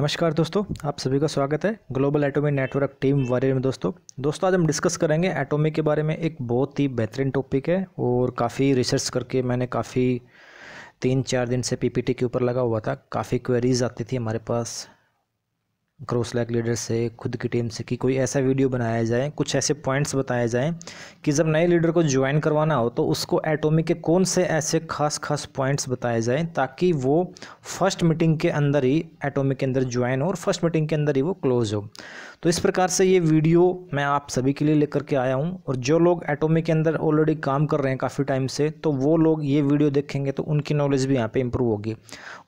नमस्कार दोस्तों आप सभी का स्वागत है global atomic network team warrior में दोस्तों दोस्तों आज हम डिस्कस करेंगे एटॉमिक के बारे में एक बहुत ही बेहतरीन टॉपिक है और काफ़ी रिसर्च करके मैंने काफ़ी तीन चार दिन से पीपीटी के ऊपर लगा हुआ था काफ़ी क्वेरीज आती थी हमारे पास क्रॉस लैक लीडर से खुद की टीम से कि कोई ऐसा वीडियो बनाया जाए कुछ ऐसे पॉइंट्स बताए जाएं कि जब नए लीडर को ज्वाइन करवाना हो तो उसको एटोमी के कौन से ऐसे खास खास पॉइंट्स बताए जाएं ताकि वो फर्स्ट मीटिंग के अंदर ही एटोमी के अंदर ज्वाइन हो और फर्स्ट मीटिंग के अंदर ही वो क्लोज हो तो इस प्रकार से ये वीडियो मैं आप सभी के लिए लेकर के आया हूँ और जो लोग एटोमी के अंदर ऑलरेडी काम कर रहे हैं काफ़ी टाइम से तो वो लोग ये वीडियो देखेंगे तो उनकी नॉलेज भी यहाँ पर इम्प्रूव होगी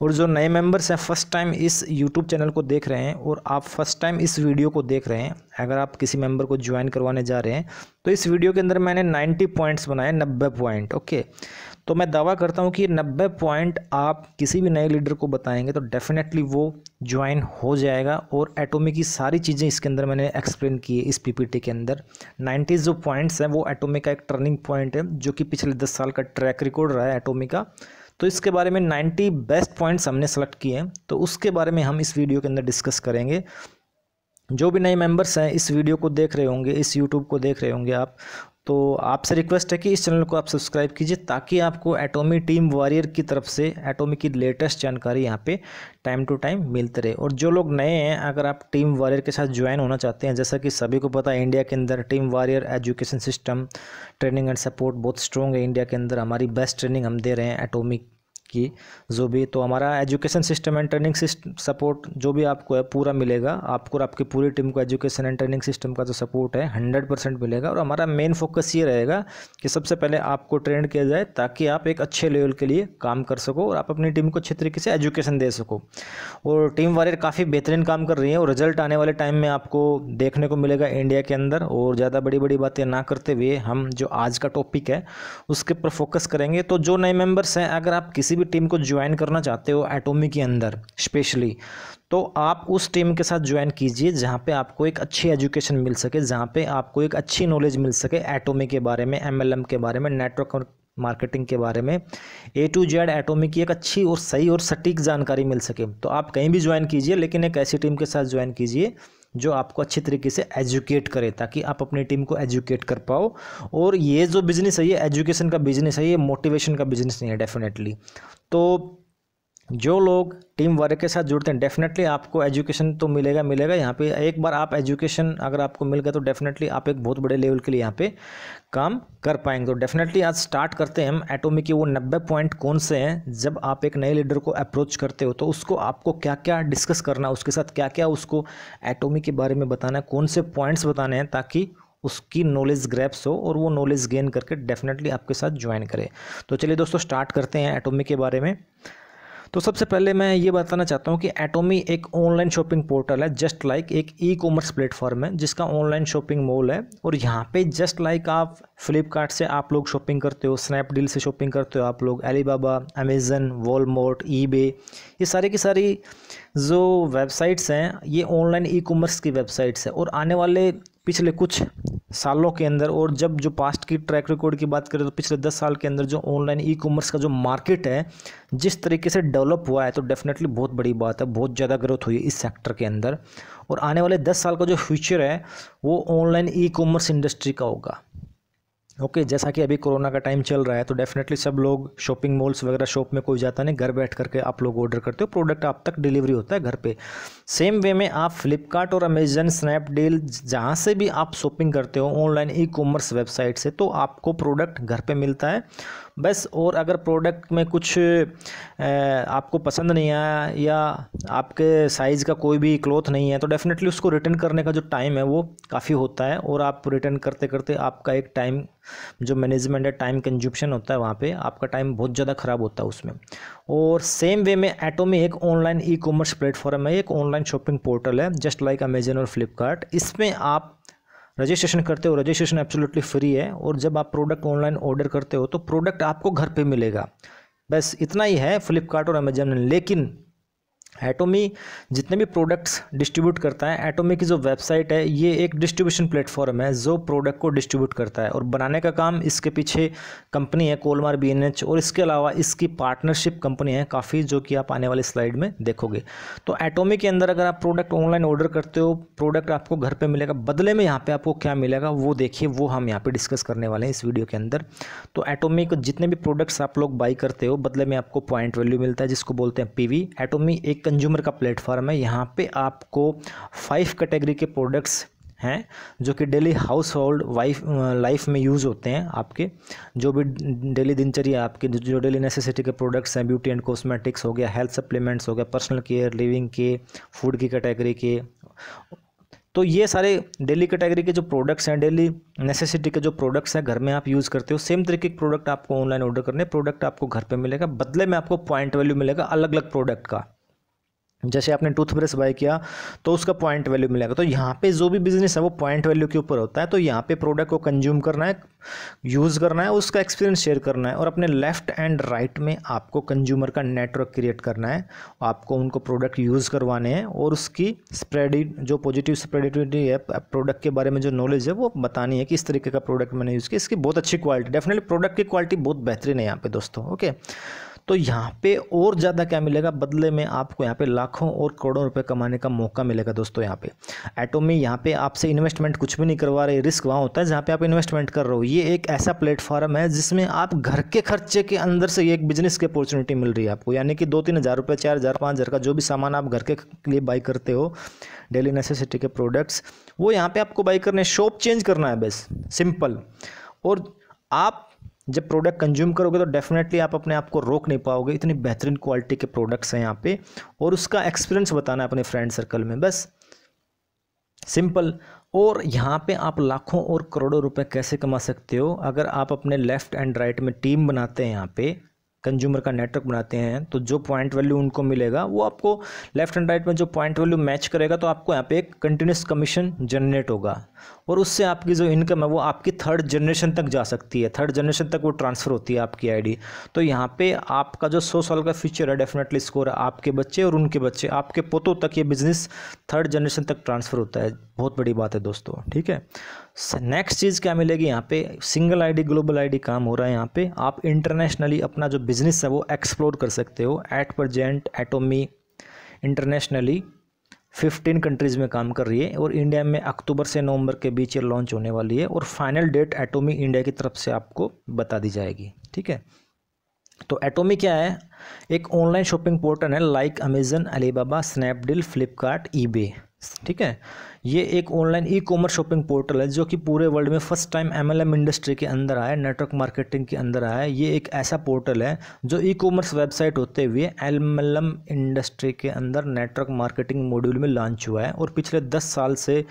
और जो नए मेम्बर्स हैं फर्स्ट टाइम इस यूट्यूब चैनल को देख रहे हैं और आप फर्स्ट टाइम इस वीडियो को देख रहे हैं अगर आप किसी मेम्बर को ज्वाइन करवाने जा रहे हैं तो इस वीडियो के अंदर मैंने नाइन्टी पॉइंट्स बनाए नब्बे पॉइंट ओके तो मैं दावा करता हूँ कि नब्बे पॉइंट आप किसी भी नए लीडर को बताएंगे तो डेफिनेटली वो ज्वाइन हो जाएगा और एटोमी की सारी चीज़ें इसके अंदर मैंने एक्सप्लेन की है इस पीपीटी के अंदर नाइन्टीज जो पॉइंट्स हैं वो एटोमी का एक टर्निंग पॉइंट है जो कि पिछले दस साल का ट्रैक रिकॉर्ड रहा है एटोमी का तो इसके बारे में नाइन्टी बेस्ट पॉइंट्स हमने सेलेक्ट किए हैं तो उसके बारे में हम इस वीडियो के अंदर डिस्कस करेंगे जो भी नए मेंबर्स हैं इस वीडियो को देख रहे होंगे इस यूट्यूब को देख रहे होंगे आप तो आपसे रिक्वेस्ट है कि इस चैनल को आप सब्सक्राइब कीजिए ताकि आपको एटोमी टीम वॉरियर की तरफ से एटोमी की लेटेस्ट जानकारी यहाँ पे टाइम टू टाइम मिलते रहे और जो लोग नए हैं अगर आप टीम वॉरियर के साथ ज्वाइन होना चाहते हैं जैसा कि सभी को पता है इंडिया के अंदर team warrior education system training and support बहुत स्ट्रॉन्ग है इंडिया के अंदर हमारी बेस्ट ट्रेनिंग हम दे रहे हैं एटोमिक की जो भी तो हमारा education system and training support जो भी आपको है पूरा मिलेगा आपको और आपकी पूरी टीम को एजुकेशन एंड ट्रेनिंग सिस्टम का जो सपोर्ट है हंड्रेड परसेंट मिलेगा और हमारा मेन फोकस ये रहेगा कि सबसे पहले आपको ट्रेंड किया जाए ताकि आप एक अच्छे लेवल के लिए काम कर सको और आप अपनी टीम को अच्छे तरीके से एजुकेशन दे सको और टीम वाले काफ़ी बेहतरीन काम कर रही है और रिजल्ट आने वाले टाइम में आपको देखने को मिलेगा इंडिया के अंदर और ज़्यादा बड़ी बड़ी बातें ना करते हुए हम जो आज का टॉपिक है उसके ऊपर फोकस करेंगे तो जो नए मेम्बर्स हैं अगर आप किसी भी भी टीम को ज्वाइन करना चाहते हो एटोमी के अंदर स्पेशली तो आप उस टीम के साथ ज्वाइन कीजिए जहाँ पे आपको एक अच्छी एजुकेशन मिल सके जहाँ पे आपको एक अच्छी नॉलेज मिल सके एटोमी के बारे में एमएलएम के बारे में नेटवर्क मार्केटिंग के बारे में ए टू जेड एटोमी की एक अच्छी और सही और सटीक जानकारी मिल सके तो आप कहीं भी ज्वाइन कीजिए लेकिन एक ऐसी टीम के साथ ज्वाइन कीजिए जो आपको अच्छे तरीके से एजुकेट करे ताकि आप अपनी टीम को एजुकेट कर पाओ और ये जो बिज़नेस है ये एजुकेशन का बिज़नेस है ये मोटिवेशन का बिज़नेस नहीं है डेफिनेटली तो जो लोग टीम वर्क के साथ जुड़ते हैं डेफिनेटली आपको एजुकेशन तो मिलेगा मिलेगा यहाँ पे एक बार आप एजुकेशन अगर आपको मिल गया तो डेफिनेटली आप एक बहुत बड़े लेवल के लिए यहाँ पे काम कर पाएंगे तो डेफिनेटली आज स्टार्ट करते हैं हम एटोमी के वो नब्बे पॉइंट कौन से हैं जब आप एक नए लीडर को अप्रोच करते हो तो उसको आपको क्या क्या डिस्कस करना है उसके साथ क्या क्या उसको एटोमी के बारे में बताना है कौन से पॉइंट्स बताने हैं ताकि उसकी नॉलेज ग्रैप्स हो और वो नॉलेज गेन करके डेफिनेटली आपके साथ ज्वाइन करे तो चलिए दोस्तों स्टार्ट करते हैं एटोमी के बारे में तो सबसे पहले मैं ये बताना चाहता हूँ कि एटोमी एक ऑनलाइन शॉपिंग पोर्टल है जस्ट लाइक एक ई कॉमर्स प्लेटफॉर्म है जिसका ऑनलाइन शॉपिंग मॉल है और यहाँ पे जस्ट लाइक आप फ्लिपकार्ट से आप लोग शॉपिंग करते हो स्नैपडील से शॉपिंग करते हो आप लोग अलीबाबा अमेज़न वॉलमोट ई ये सारी की सारी जो वेबसाइट्स हैं ये ऑनलाइन ई कॉमर्स की वेबसाइट्स है और आने वाले पिछले कुछ सालों के अंदर और जब जो पास्ट की ट्रैक रिकॉर्ड की बात करें तो पिछले दस साल के अंदर जो ऑनलाइन ई कॉमर्स का जो मार्केट है जिस तरीके से डेवलप हुआ है तो डेफिनेटली बहुत बड़ी बात है बहुत ज़्यादा ग्रोथ हुई है इस सेक्टर के अंदर और आने वाले दस साल का जो फ्यूचर है वो ऑनलाइन ई कॉमर्स इंडस्ट्री का होगा ओके okay, जैसा कि अभी कोरोना का टाइम चल रहा है तो डेफिनेटली सब लोग शॉपिंग मॉल्स वगैरह शॉप में कोई जाता नहीं घर बैठ करके आप लोग ऑर्डर करते हो प्रोडक्ट आप तक डिलीवरी होता है घर पे सेम वे में आप फ्लिपकार्ट और अमेजन स्नैपडील जहाँ से भी आप शॉपिंग करते हो ऑनलाइन ई कॉमर्स वेबसाइट से तो आपको प्रोडक्ट घर पर मिलता है बस और अगर प्रोडक्ट में कुछ आपको पसंद नहीं आया या आपके साइज़ का कोई भी क्लॉथ नहीं है तो डेफ़िनेटली उसको रिटर्न करने का जो टाइम है वो काफ़ी होता है और आप रिटर्न करते करते आपका एक टाइम जो मैनेजमेंट है टाइम कंज्यूप्शन होता है वहाँ पे आपका टाइम बहुत ज़्यादा ख़राब होता है उसमें और सेम वे में ऐटो में एक ऑनलाइन ई कॉमर्स प्लेटफॉर्म है एक ऑनलाइन शॉपिंग पोर्टल है जस्ट लाइक अमेजन और फ्लिपकार्ट इसमें आप रजिस्ट्रेशन करते हो रजिस्ट्रेशन एब्सोल्युटली फ्री है और जब आप प्रोडक्ट ऑनलाइन ऑर्डर करते हो तो प्रोडक्ट आपको घर पे मिलेगा बस इतना ही है फ्लिपकार्ट और अमेजन लेकिन एटोमी जितने भी प्रोडक्ट्स डिस्ट्रीब्यूट करता है एटोमी की जो वेबसाइट है ये एक डिस्ट्रीब्यूशन प्लेटफॉर्म है जो प्रोडक्ट को डिस्ट्रीब्यूट करता है और बनाने का काम इसके पीछे कंपनी है कोलमार बी और इसके अलावा इसकी पार्टनरशिप कंपनी है काफ़ी जो कि आप आने वाली स्लाइड में देखोगे तो एटोमी के अंदर अगर आप प्रोडक्ट ऑनलाइन ऑर्डर करते हो प्रोडक्ट आपको घर पर मिलेगा बदले में यहाँ पर आपको क्या मिलेगा वो देखिए वो हम यहाँ पर डिस्कस करने वाले हैं इस वीडियो के अंदर तो एटोमी को जितने भी प्रोडक्ट्स आप लोग बाई करते हो बदले में आपको पॉइंट वैल्यू मिलता है जिसको बोलते हैं पी एटोमी एक कंज्यूमर का प्लेटफॉर्म है यहाँ पे आपको फाइव कैटेगरी के प्रोडक्ट्स हैं जो कि daily household wife life में यूज़ होते हैं आपके जो भी डेली दिनचर्या आपके जो डेली नेसेसिटी के प्रोडक्ट्स हैं ब्यूटी एंड कॉस्मेटिक्स हो गया हेल्थ सप्लीमेंट्स हो गया पर्सनल केयर लिविंग के फूड की कैटेगरी के तो ये सारे डेली कैटेगरी के जो प्रोडक्ट्स हैं डेली नेसेसिटी के जो प्रोडक्ट्स हैं घर में आप यूज़ करते हो सेम तरीके के प्रोडक्ट आपको ऑनलाइन ऑर्डर करने प्रोडक्ट आपको घर पे मिलेगा बदले में आपको पॉइंट वैल्यू मिलेगा अलग अलग प्रोडक्ट का जैसे आपने टूथब्रश बाय किया तो उसका पॉइंट वैल्यू मिलेगा तो यहाँ पे जो भी बिजनेस है वो पॉइंट वैल्यू के ऊपर होता है तो यहाँ पे प्रोडक्ट को कंज्यूम करना है यूज़ करना है उसका एक्सपीरियंस शेयर करना है और अपने लेफ्ट एंड राइट में आपको कंज्यूमर का नेटवर्क क्रिएट करना है आपको उनको प्रोडक्ट यूज़ करवाने हैं और उसकी स्प्रेडिट जो पॉजिटिव स्प्रेडिटिविटी है प्रोडक्ट के बारे में जो नॉलेज है वो बतानी है कि इस तरीके का प्रोडक्ट मैंने यूज़ किया इसकी बहुत अच्छी क्वालिटी डेफिनेटली प्रोडक्ट की क्वालिटी बहुत बेहतरीन है यहाँ पर दोस्तों ओके तो यहाँ पे और ज़्यादा क्या मिलेगा बदले में आपको यहाँ पे लाखों और करोड़ों रुपए कमाने का मौका मिलेगा दोस्तों यहाँ पे एटोमी यहाँ पे आपसे इन्वेस्टमेंट कुछ भी नहीं करवा रहे रिस्क वहाँ होता है जहाँ पे आप इन्वेस्टमेंट कर रहे हो ये एक ऐसा प्लेटफॉर्म है जिसमें आप घर के खर्चे के अंदर से एक बिजनेस की अपॉर्चुनिटी मिल रही है आपको यानी कि दो तीन हज़ार रुपये चार हज़ार पाँच हज़ार का जो भी सामान आप घर के लिए बाई करते हो डेली नेसेसिटी के प्रोडक्ट्स वो यहाँ पर आपको बाई करने शॉप चेंज करना है बस सिंपल और आप जब प्रोडक्ट कंज्यूम करोगे तो डेफिनेटली आप अपने आप को रोक नहीं पाओगे इतनी बेहतरीन क्वालिटी के प्रोडक्ट्स हैं यहाँ पे और उसका एक्सपीरियंस बताना है अपने फ्रेंड सर्कल में बस सिंपल और यहाँ पे आप लाखों और करोड़ों रुपए कैसे कमा सकते हो अगर आप अपने लेफ़्ट एंड राइट में टीम बनाते हैं यहाँ पे कंज्यूमर का नेटवर्क बनाते हैं तो जो पॉइंट वैल्यू उनको मिलेगा वो आपको लेफ्ट एंड राइट में जो पॉइंट वैल्यू मैच करेगा तो आपको यहाँ पे एक कंटिन्यूस कमीशन जनरेट होगा और उससे आपकी जो इनकम है वो आपकी थर्ड जनरेशन तक जा सकती है थर्ड जनरेशन तक वो ट्रांसफ़र होती है आपकी आईडी तो यहाँ पे आपका जो सौ साल का फ्यूचर है डेफिनेटली स्कोर है आपके बच्चे और उनके बच्चे आपके पोतों तक ये बिज़नेस थर्ड जनरेशन तक ट्रांसफ़र होता है बहुत बड़ी बात है दोस्तों ठीक है नेक्स्ट चीज़ क्या मिलेगी यहाँ पे सिंगल आईडी ग्लोबल आईडी काम हो रहा है यहाँ पे आप इंटरनेशनली अपना जो बिज़नेस है वो एक्सप्लोर कर सकते हो at present Atomy internationally 15 countries में काम कर रही है और इंडिया में अक्टूबर से नवंबर के बीच ये लॉन्च होने वाली है और फाइनल डेट एटोमी इंडिया की तरफ से आपको बता दी जाएगी ठीक है तो एटोमी क्या है एक ऑनलाइन शॉपिंग पोर्टल है like Amazon Alibaba Snapdeal Flipkart eBay ठीक है ये एक online e commerce shopping portal है जो कि पूरे वर्ल्ड में फर्स्ट टाइम एमएलएम इंडस्ट्री के अंदर आया नेटवर्क मार्केटिंग के अंदर आया ये एक ऐसा पोर्टल है जो ई कॉमर्स वेबसाइट होते हुए एमएलएम इंडस्ट्री के अंदर नेटवर्क मार्केटिंग मॉड्यूल में लॉन्च हुआ है और पिछले दस साल से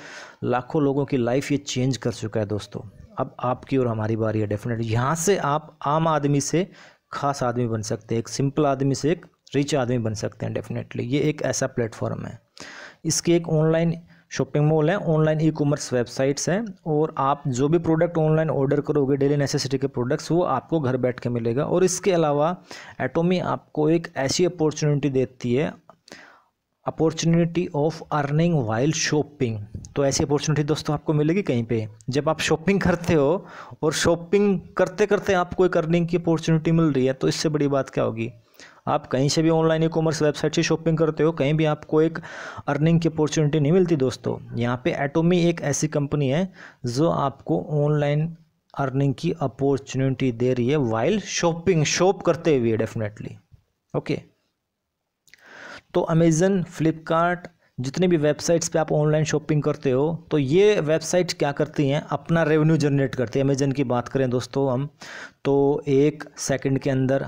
लाखों लोगों की लाइफ ये चेंज कर चुका है दोस्तों अब आपकी और हमारी बारी है डेफिनेटली यहाँ से आप आम आदमी से ख़ास आदमी बन सकते हैं एक सिंपल आदमी से एक रिच आदमी बन सकते हैं डेफिनेटली ये एक ऐसा प्लेटफॉर्म है इसकी एक ऑनलाइन शॉपिंग मॉल है ऑनलाइन ई कॉमर्स वेबसाइट्स हैं और आप जो भी प्रोडक्ट ऑनलाइन ऑर्डर करोगे डेली नेसेसिटी के प्रोडक्ट्स वो आपको घर बैठ के मिलेगा और इसके अलावा एटोमी आपको एक ऐसी अपॉर्चुनिटी देती है opportunity of earning while shopping तो ऐसी अपॉर्चुनिटी दोस्तों आपको मिलेगी कहीं पे जब आप शॉपिंग करते हो और शॉपिंग करते करते आपको एक अर्निंग की अपॉर्चुनिटी मिल रही है तो इससे बड़ी बात क्या होगी आप कहीं से भी ऑनलाइन ई कॉमर्स वेबसाइट से शॉपिंग करते हो कहीं भी आपको एक अर्निंग की अपॉर्चुनिटी नहीं मिलती दोस्तों यहाँ पे एटोमी एक ऐसी कंपनी है जो आपको ऑनलाइन अर्निंग की अपॉर्चुनिटी दे रही है वाइल शॉपिंग शॉप करते हुए डेफिनेटली ओके okay. तो अमेज़न फ्लिपकार्ट जितने भी वेबसाइट्स पे आप ऑनलाइन शॉपिंग करते हो तो ये वेबसाइट्स क्या करती हैं अपना रेवेन्यू जनरेट करती है अमेजन की बात करें दोस्तों हम तो एक सेकंड के अंदर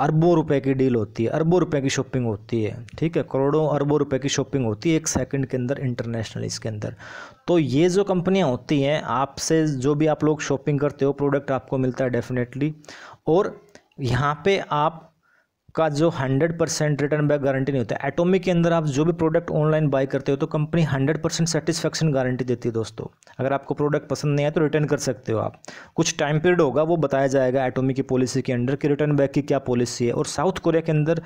अरबों रुपए की डील होती है अरबों रुपए की शॉपिंग होती है ठीक है करोड़ों अरबों रुपए की शॉपिंग होती है एक सेकंड के अंदर इंटरनेशनल इसके अंदर तो ये जो कंपनियां होती हैं आपसे जो भी आप लोग शॉपिंग करते हो प्रोडक्ट आपको मिलता है डेफिनेटली और यहाँ पे आप का जो 100 परसेंट रिटर्न बैक गारंटी नहीं होता है एटोमिक के अंदर आप जो भी प्रोडक्ट ऑनलाइन बाय करते हो तो कंपनी 100 परसेंट सेटिस्फेक्शन गारंटी देती है दोस्तों अगर आपको प्रोडक्ट पसंद नहीं आया तो रिटर्न कर सकते हो आप कुछ टाइम पीरियड होगा वो बताया जाएगा एटोमिक की पॉलिसी के अंडर कि रिटर्न बैक की क्या पॉलिसी है और साउथ कोरिया के अंदर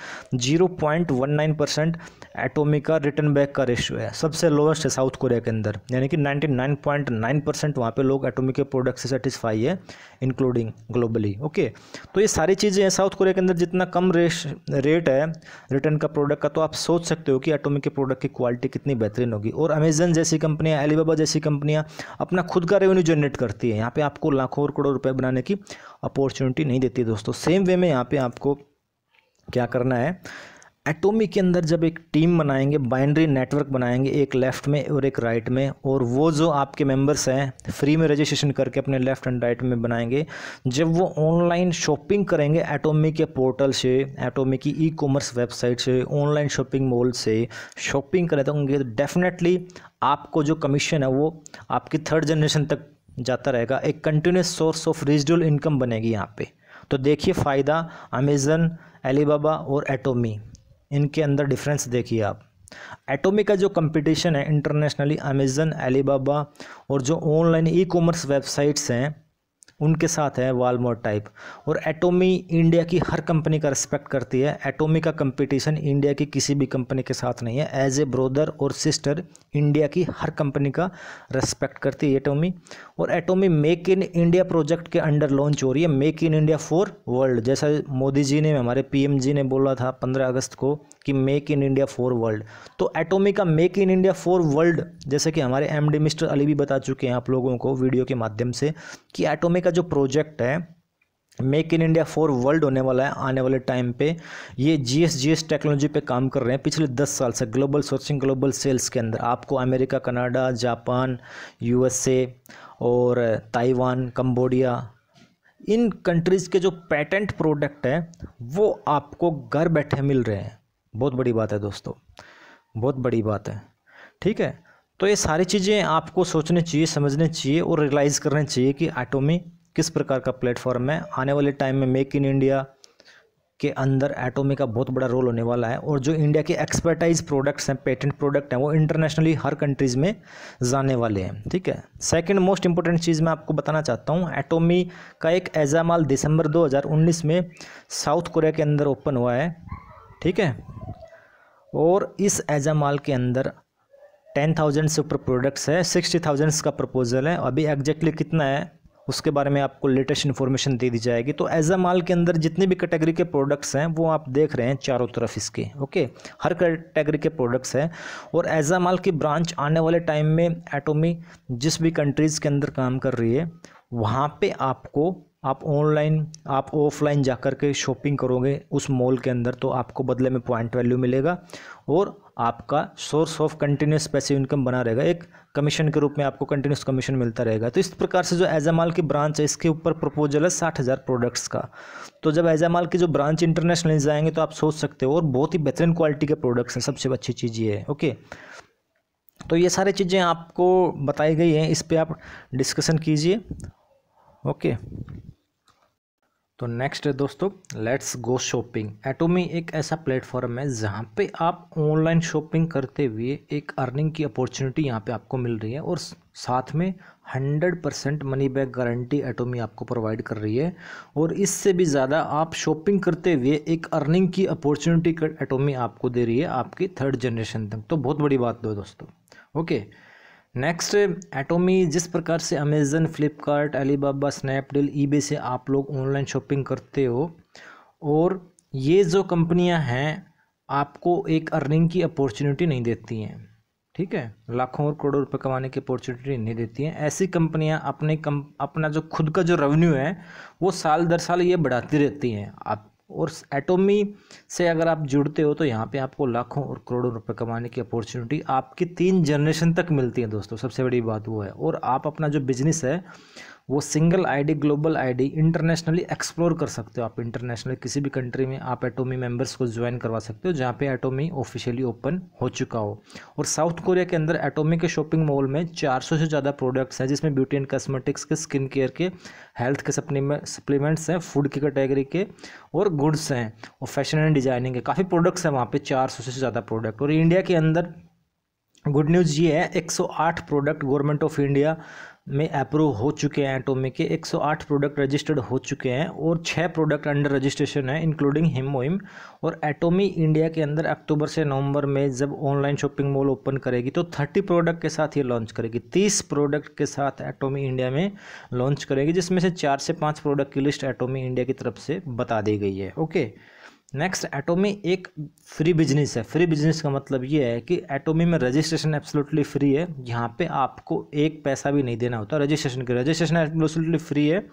जीरो पॉइंट का रिटर्न बैक का रेशियो है सबसे लोएस्ट है साउथ कोरिया के अंदर यानी कि ninety nine point nine percent वहाँ पर लोग एटोमिक के प्रोडक्ट से सेटिस्फाई है इंक्लूडिंग ग्लोबली ओके तो ये सारी चीज़ें हैं साउथ कोरिया के अंदर जितना कम रेश रेट है रिटर्न का प्रोडक्ट का तो आप सोच सकते हो कि एटोमिक के प्रोडक्ट की क्वालिटी कितनी बेहतरीन होगी और अमेजन जैसी कंपनियाँ अलीबाबा जैसी कंपनियाँ अपना खुद का रेवेन्यू जनरेट करती है यहाँ पर आपको लाखों और करोड़ों रुपये बनाने की अपॉर्चुनिटी नहीं देती दोस्तों सेम वे में यहाँ पर आपको क्या करना है एटोमी के अंदर जब एक टीम बनाएंगे बाइनरी नेटवर्क बनाएंगे एक लेफ़्ट में और एक राइट right में और वो जो आपके मेंबर्स हैं फ्री में रजिस्ट्रेशन करके अपने लेफ़्ट एंड राइट में बनाएंगे जब वो ऑनलाइन शॉपिंग करेंगे एटोमी के पोर्टल से एटोमी की ई कॉमर्स वेबसाइट से ऑनलाइन शॉपिंग मॉल से शॉपिंग करें तो डेफिनेटली आपको जो कमीशन है वो आपकी थर्ड जनरेशन तक जाता रहेगा एक continuous source of residual income बनेगी यहाँ पे तो देखिए फ़ायदा अमेज़न अलीबाबा और एटोमी इनके अंदर डिफरेंस देखिए आप एटोमी का जो कंपटीशन है इंटरनेशनली अमेजन अलीबाबा और जो ऑनलाइन ई कॉमर्स वेबसाइट्स हैं उनके साथ है वालमोट टाइप और एटोमी इंडिया की हर कंपनी का रिस्पेक्ट करती है एटोमी का कंपटीशन इंडिया की किसी भी कंपनी के साथ नहीं है एज ए ब्रोदर और सिस्टर इंडिया की हर कंपनी का रिस्पेक्ट करती है एटोमी और Atomy make in India project के अंडर लॉन्च हो रही है make in India for world जैसा मोदी जी ने हमारे पी जी ने बोला था पंद्रह अगस्त को कि make in India for world तो एटोमी का make in India for world जैसे कि हमारे एम मिस्टर अली भी बता चुके हैं आप लोगों को वीडियो के माध्यम से कि एटोमी का जो प्रोजेक्ट है make in India for world होने वाला है आने वाले टाइम पे ये G S G S technology पे काम कर रहे हैं पिछले दस साल से ग्लोबल सोर्सिंग ग्लोबल सेल्स के अंदर आपको अमेरिका कनाडा जापान यूएसए और ताइवान कंबोडिया इन कंट्रीज़ के जो पेटेंट प्रोडक्ट हैं वो आपको घर बैठे मिल रहे हैं बहुत बड़ी बात है दोस्तों बहुत बड़ी बात है ठीक है तो ये सारी चीज़ें आपको सोचने चाहिए समझने चाहिए और रियलाइज़ करने चाहिए कि एटोमी किस प्रकार का प्लेटफॉर्म है आने वाले टाइम में मेक इन इंडिया के अंदर एटोमी का बहुत बड़ा रोल होने वाला है और जो इंडिया के एक्सपर्टाइज प्रोडक्ट्स हैं पेटेंट प्रोडक्ट हैं वो इंटरनेशनली हर कंट्रीज़ में जाने वाले हैं ठीक है सेकंड मोस्ट इंपॉर्टेंट चीज़ मैं आपको बताना चाहता हूँ एटोमी का एक एजामाल दिसंबर 2019 में साउथ कोरिया के अंदर ओपन हुआ है ठीक है और इस एजा माल के अंदर टेन थाउजेंड से ऊपर प्रोडक्ट्स है सिक्सटी थाउजेंड्स का प्रपोजल है अभी एग्जैक्टली कितना है उसके बारे में आपको लेटेस्ट इन्फॉर्मेशन दे दी जाएगी तो एज माल के अंदर जितने भी कैटेगरी के प्रोडक्ट्स हैं वो आप देख रहे हैं चारों तरफ इसके ओके हर कैटेगरी के प्रोडक्ट्स हैं और एज माल की ब्रांच आने वाले टाइम में एटोमी जिस भी कंट्रीज़ के अंदर काम कर रही है वहाँ पे आपको आप ऑनलाइन आप ऑफलाइन जा कर के शॉपिंग करोगे उस मॉल के अंदर तो आपको बदले में पॉइंट वैल्यू मिलेगा और आपका source of continuous passive income बना रहेगा एक कमीशन के रूप में आपको कंटिन्यूस कमीशन मिलता रहेगा तो इस प्रकार से जो एजामाल की ब्रांच है इसके ऊपर प्रपोजल है साठ हज़ार प्रोडक्ट्स का तो जब एजामाल की जो ब्रांच इंटरनेशनल जाएंगे तो आप सोच सकते हो और बहुत ही बेहतरीन क्वालिटी के प्रोडक्ट्स हैं सबसे अच्छी चीज़ ये है ओके तो ये सारी चीज़ें आपको बताई गई हैं इस पर आप डिस्कशन कीजिए ओके तो नेक्स्ट है दोस्तों लेट्स गो शॉपिंग एटोमी एक ऐसा प्लेटफॉर्म है जहाँ पे आप ऑनलाइन शॉपिंग करते हुए एक अर्निंग की अपॉर्चुनिटी यहाँ पे आपको मिल रही है और साथ में 100 percent money back guarantee Atomy आपको प्रोवाइड कर रही है और इससे भी ज़्यादा आप शॉपिंग करते हुए एक अर्निंग की अपॉर्चुनिटी एटोमी आपको दे रही है आपकी थर्ड जनरेशन तक तो बहुत बड़ी बात दो तो दोस्तों ओके नेक्स्ट एटोमी जिस प्रकार से Amazon Flipkart Alibaba Snapdeal eBay से आप लोग ऑनलाइन शॉपिंग करते हो और ये जो कंपनियां हैं आपको एक अर्निंग की अपॉर्चुनिटी नहीं देती हैं ठीक है लाखों और करोड़ों रुपए कमाने की अपॉर्चुनिटी नहीं देती हैं ऐसी कंपनियां अपने कम अपना जो खुद का जो रेवेन्यू है वो साल दर साल ये बढ़ाती रहती हैं आप और एटोमी से अगर आप जुड़ते हो तो यहाँ पे आपको लाखों और करोड़ों रुपए कमाने की अपॉर्चुनिटी आपकी तीन जनरेशन तक मिलती है दोस्तों सबसे बड़ी बात वो है और आप अपना जो बिजनेस है वो single ID global ID internationally explore कर सकते हो आप इंटरनेशनल किसी भी कंट्री में आप एटोमी मेंबर्स को ज्वाइन करवा सकते हो जहाँ पे एटोमी ऑफिशियली ओपन हो चुका हो और साउथ कोरिया के अंदर एटोमी के शॉपिंग मॉल में 400 से ज़्यादा प्रोडक्ट्स हैं जिसमें ब्यूटी एंड कॉस्मेटिक्स के स्किन केयर के हेल्थ के सप्लीमेंट्स हैं फूड की कैटेगरी के और गुड्स हैं और फैशन एंड डिज़ाइनिंग के काफ़ी प्रोडक्ट्स हैं वहाँ पर चार से ज़्यादा प्रोडक्ट और इंडिया के अंदर गुड न्यूज़ ये है 108 प्रोडक्ट गवर्नमेंट ऑफ इंडिया में अप्रूव हो चुके हैं एटोमी के 108 प्रोडक्ट रजिस्टर्ड हो चुके हैं और छः प्रोडक्ट अंडर रजिस्ट्रेशन है इंक्लूडिंग हिमोइम और एटोमी इंडिया के अंदर अक्टूबर से नवंबर में जब ऑनलाइन शॉपिंग मॉल ओपन करेगी तो 30 प्रोडक्ट के साथ ये लॉन्च करेगी 30 प्रोडक्ट के साथ एटोमी इंडिया में लॉन्च करेगी जिसमें से चार से पाँच प्रोडक्ट की लिस्ट एटोमी इंडिया की तरफ से बता दी गई है ओके नेक्स्ट एटोमी एक फ्री बिजनेस है फ्री बिजनेस का मतलब ये है कि एटोमी में रजिस्ट्रेशन एब्सोल्युटली फ्री है यहाँ पे आपको एक पैसा भी नहीं देना होता रजिस्ट्रेशन के रजिस्ट्रेशन एब्सोल्युटली फ्री है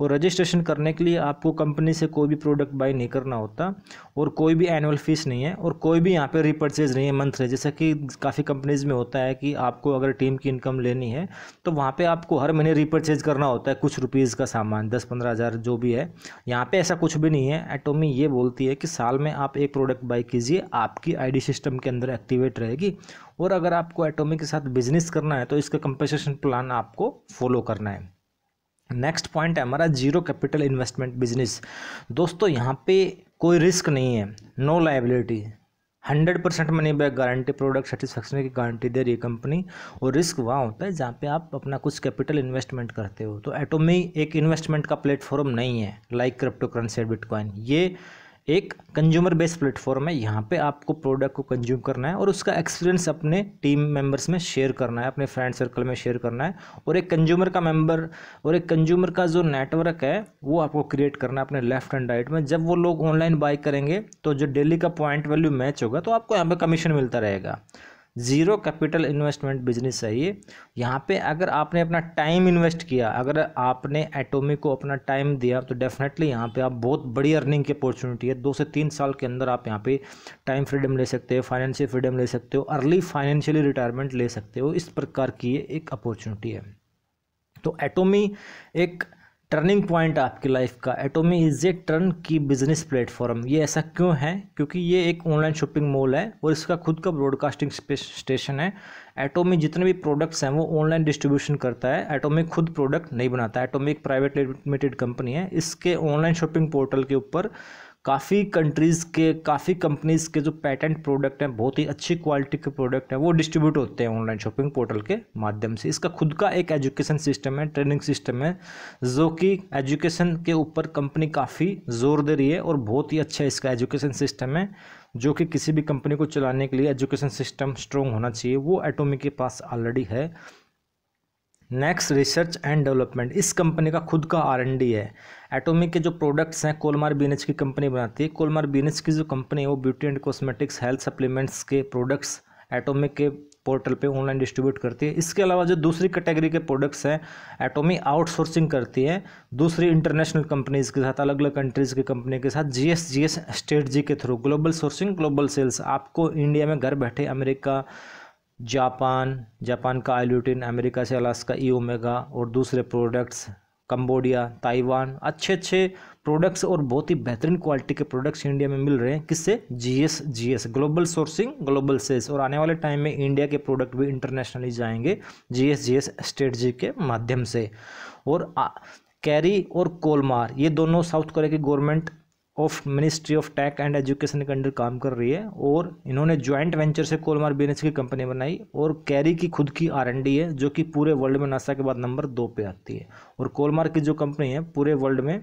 और रजिस्ट्रेशन करने के लिए आपको कंपनी से कोई भी प्रोडक्ट बाई नहीं करना होता और कोई भी एनुअल फीस नहीं है और कोई भी यहाँ पर रिपर्चेज नहीं है मंथली जैसा कि काफ़ी कंपनीज में होता है कि आपको अगर टीम की इनकम लेनी है तो वहाँ पर आपको हर महीने रिपर्चेज करना होता है कुछ रुपीज़ का सामान दस पंद्रह हज़ार जो भी है यहाँ पर ऐसा कुछ भी नहीं है एटोमी ये बोलती है कि साल में आप एक प्रोडक्ट बाई कीजिए आपकी आईडी सिस्टम के अंदर एक्टिवेट रहेगी और अगर आपको एटोमी के साथ बिजनेस करना है तो इसका कंपनसेशन प्लान आपको फॉलो करना है नेक्स्ट पॉइंट है हमारा जीरो कैपिटल इन्वेस्टमेंट बिजनेस दोस्तों यहाँ पे कोई रिस्क नहीं है no liability hundred percent money back guarantee product satisfaction की गारंटी दे रही है कंपनी और रिस्क वहाँ होता है जहाँ पे आप अपना कुछ कैपिटल इन्वेस्टमेंट करते हो तो एटोमी एक इन्वेस्टमेंट का प्लेटफॉर्म नहीं है लाइक क्रिप्टो करेंसी बिटकॉइन ये एक कंज्यूमर बेस्ड प्लेटफॉर्म है यहाँ पे आपको प्रोडक्ट को कंज्यूम करना है और उसका एक्सपीरियंस अपने टीम मेंबर्स में शेयर करना है अपने फ्रेंड सर्कल में शेयर करना है और एक कंज्यूमर का मेंबर और एक कंज्यूमर का जो नेटवर्क है वो आपको क्रिएट करना है अपने लेफ्ट एंड राइट में जब वो लोग ऑनलाइन बाई करेंगे तो जो डेली का पॉइंट वैल्यू मैच होगा तो आपको यहाँ पर कमीशन मिलता रहेगा ज़ीरो कैपिटल इन्वेस्टमेंट बिजनेस है ये यहाँ पे अगर आपने अपना टाइम इन्वेस्ट किया अगर आपने एटोमी को अपना टाइम दिया तो डेफिनेटली यहाँ पे आप बहुत बड़ी अर्निंग की अपॉर्चुनिटी है दो से तीन साल के अंदर आप यहाँ पे टाइम फ्रीडम ले सकते हो फाइनेंशियल फ्रीडम ले सकते हो अर्ली फाइनेंशियली रिटायरमेंट ले सकते हो इस प्रकार की ये एक अपॉर्चुनिटी है तो एटोमी एक टर्निंग पॉइंट आपकी लाइफ का Atomy is a turnkey business platform ये ऐसा क्यों है क्योंकि ये एक ऑनलाइन शॉपिंग मॉल है और इसका खुद का ब्रॉडकास्टिंग स्टेशन है एटोमी जितने भी प्रोडक्ट्स हैं वो ऑनलाइन डिस्ट्रीब्यूशन करता है एटोमी खुद प्रोडक्ट नहीं बनाता एटोमी एक प्राइवेट लिमिटेड कंपनी है इसके ऑनलाइन शॉपिंग पोर्टल के ऊपर काफ़ी कंट्रीज़ के काफ़ी कंपनीज़ के जो पैटेंट प्रोडक्ट हैं बहुत ही अच्छी क्वालिटी के प्रोडक्ट हैं वो डिस्ट्रीब्यूट होते हैं ऑनलाइन शॉपिंग पोर्टल के माध्यम से इसका खुद का एक एजुकेशन सिस्टम है ट्रेनिंग सिस्टम है जो कि एजुकेशन के ऊपर कंपनी काफ़ी जोर दे रही है और बहुत ही अच्छा इसका एजुकेशन सिस्टम है जो कि किसी भी कंपनी को चलाने के लिए एजुकेशन सिस्टम स्ट्रॉन्ग होना चाहिए वो एटोमी के पास ऑलरेडी है नेक्स्ट रिसर्च एंड डेवलपमेंट इस कंपनी का खुद का आर एन डी है एटोमिक के जो प्रोडक्ट्स हैं कोलमार बीनेच की कंपनी बनाती है कोलमार बीनेच की जो कंपनी है वो beauty and cosmetics health supplements के प्रोडक्ट्स एटोमिक के पोर्टल पे ऑनलाइन डिस्ट्रीब्यूट करती है इसके अलावा जो दूसरी कैटेगरी के प्रोडक्ट्स हैं एटोमी आउटसोर्सिंग करती है दूसरी इंटरनेशनल कंपनीज़ के साथ अलग अलग कंट्रीज़ की कंपनी के साथ G S G S strategy के through global sourcing global sales आपको इंडिया में घर बैठे अमेरिका जापान जापान का आइल्यूटिन अमेरिका से अलास्का ई ओमेगा और दूसरे प्रोडक्ट्स कंबोडिया ताइवान अच्छे अच्छे प्रोडक्ट्स और बहुत ही बेहतरीन क्वालिटी के प्रोडक्ट्स इंडिया में मिल रहे हैं किससे GS GS global sourcing global sales और आने वाले टाइम में इंडिया के प्रोडक्ट भी इंटरनेशनली जाएंगे जीएस जीएस स्ट्रेटजी के माध्यम से और कैरी और कोलमार ये दोनों साउथ कोरिया की government of ministry of tech and education के अंडर काम कर रही है और इन्होंने ज्वाइंट वेंचर से कोलमार बीएनएस की कंपनी बनाई और कैरी की खुद की आर है जो कि पूरे वर्ल्ड में नासा के बाद नंबर दो पे आती है और कोलमार की जो कंपनी है पूरे वर्ल्ड में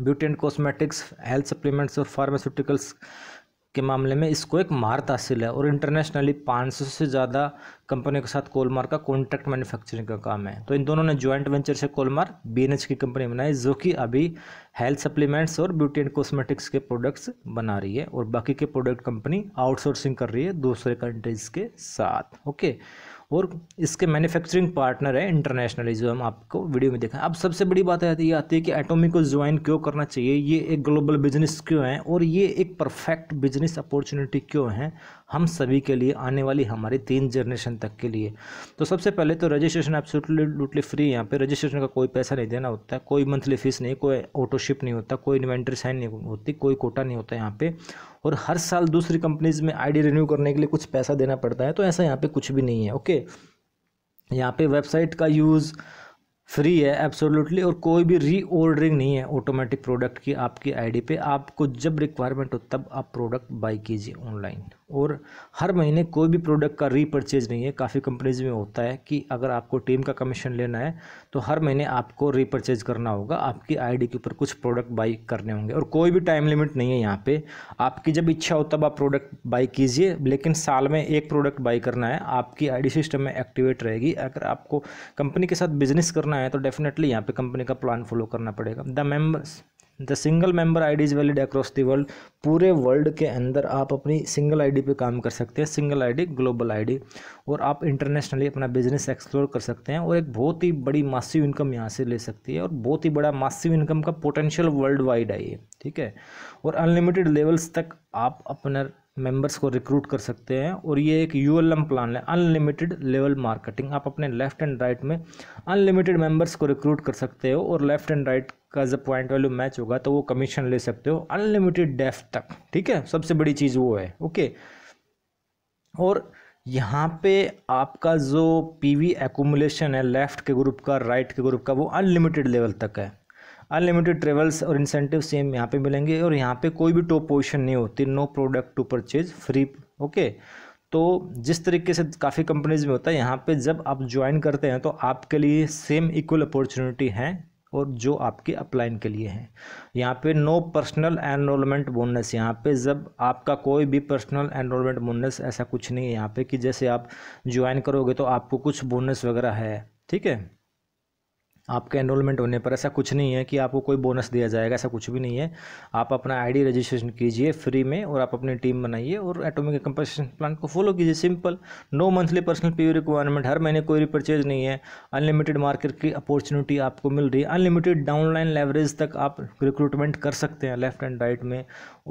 beauty and cosmetics health supplements और फार्मास्यूटिकल्स के मामले में इसको एक मार्त हासिल है और इंटरनेशनली 500 से ज़्यादा कंपनियों के साथ कोलमार का कॉन्ट्रैक्ट मैन्युफैक्चरिंग का काम है तो इन दोनों ने ज्वाइंट वेंचर से कोलमार बी की कंपनी बनाई जो कि अभी हेल्थ सप्लीमेंट्स और ब्यूटी एंड कॉस्मेटिक्स के प्रोडक्ट्स बना रही है और बाकी के प्रोडक्ट कंपनी आउटसोर्सिंग कर रही है दूसरे कंट्रीज़ के साथ ओके okay? और इसके मैन्युफैक्चरिंग पार्टनर है इंटरनेशनली जो हम आपको वीडियो में देखा अब सबसे बड़ी बात आती ये आती है कि एटोमी को ज्वाइन क्यों करना चाहिए ये एक ग्लोबल बिजनेस क्यों है और ये एक परफेक्ट बिजनेस अपॉर्चुनिटी क्यों है हम सभी के लिए आने वाली हमारी तीन जनरेशन तक के लिए तो सबसे पहले तो रजिस्ट्रेशन एब्सोल्युटली फ्री यहाँ पे रजिस्ट्रेशन का कोई पैसा नहीं देना होता है कोई मंथली फीस नहीं कोई ऑटोशिप नहीं होता कोई इन्वेंट्री साइन नहीं होती कोई कोटा नहीं होता यहाँ पर और हर साल दूसरी कंपनीज में आईडी रिन्यू करने के लिए कुछ पैसा देना पड़ता है तो ऐसा यहाँ पे कुछ भी नहीं है ओके यहाँ पे वेबसाइट का यूज़ फ्री है एब्सोल्युटली और कोई भी ऑर्डरिंग नहीं है ऑटोमेटिक प्रोडक्ट की आपकी आईडी पे आपको जब रिक्वायरमेंट हो तब आप प्रोडक्ट बाई कीजिए ऑनलाइन और हर महीने कोई भी प्रोडक्ट का रीपरचेज नहीं है काफ़ी कंपनीज में होता है कि अगर आपको टीम का कमीशन लेना है तो हर महीने आपको रीपरचेज करना होगा आपकी आईडी के ऊपर कुछ प्रोडक्ट बाई करने होंगे और कोई भी टाइम लिमिट नहीं है यहाँ पे आपकी जब इच्छा हो तब आप प्रोडक्ट बाई कीजिए लेकिन साल में एक प्रोडक्ट बाई करना है आपकी आई सिस्टम में एक्टिवेट रहेगी अगर आपको कंपनी के साथ बिजनेस करना है तो डेफिनेटली यहाँ पर कंपनी का प्लान फॉलो करना पड़ेगा the members the single member ID is valid across the world पूरे वर्ल्ड के अंदर आप अपनी सिंगल आईडी पे काम कर सकते हैं सिंगल आईडी ग्लोबल आईडी और आप इंटरनेशनली अपना बिजनेस एक्सप्लोर कर सकते हैं और एक बहुत ही बड़ी मासिव इनकम यहाँ से ले सकती है और बहुत ही बड़ा मासिव इनकम का पोटेंशियल वर्ल्ड वाइड है ये ठीक है और अनलिमिटेड लेवल्स तक आप अपना मेंबर्स को रिक्रूट कर सकते हैं और ये एक यू प्लान है अनलिमिटेड लेवल मार्केटिंग आप अपने लेफ्ट एंड राइट में अनलिमिटेड मेंबर्स को रिक्रूट कर सकते हो और लेफ्ट एंड राइट का जब पॉइंट वैल्यू मैच होगा तो वो कमीशन ले सकते हो अनलिमिटेड डेफ तक ठीक है सबसे बड़ी चीज़ वो है ओके और यहाँ पे आपका जो पीवी वी है लेफ्ट के ग्रुप का राइट के ग्रुप का वो अनलिमिटेड लेवल तक है अनलिमिटेड ट्रेवल्स और इंसेंटिव सेम यहाँ पे मिलेंगे और यहाँ पे कोई भी टॉप पोजिशन नहीं होती no product to purchase free okay तो जिस तरीके से काफ़ी कंपनीज में होता है यहाँ पे जब आप ज्वाइन करते हैं तो आपके लिए सेम इक्वल अपॉर्चुनिटी है और जो आपके अपलाइन के लिए हैं यहाँ पे नो पर्सनल एनरोलमेंट बोनस यहाँ पे जब आपका कोई भी पर्सनल एनरोलमेंट बोनस ऐसा कुछ नहीं है यहाँ पे कि जैसे आप ज्वाइन करोगे तो आपको कुछ बोनस वगैरह है ठीक है आपके एनरोलमेंट होने पर ऐसा कुछ नहीं है कि आपको कोई बोनस दिया जाएगा ऐसा कुछ भी नहीं है आप अपना आईडी रजिस्ट्रेशन कीजिए फ्री में और आप अपनी टीम बनाइए और एटॉमिक कंपनसेशन प्लान को फॉलो कीजिए simple no monthly personal P requirement हर महीने कोई रिपर्चेज नहीं है अनलिमिटेड मार्केट की अपॉर्चुनिटी आपको मिल रही है अनलिमिटेड डाउनलाइन लेवरेज तक आप रिक्रूटमेंट कर सकते हैं लेफ्ट एंड राइट में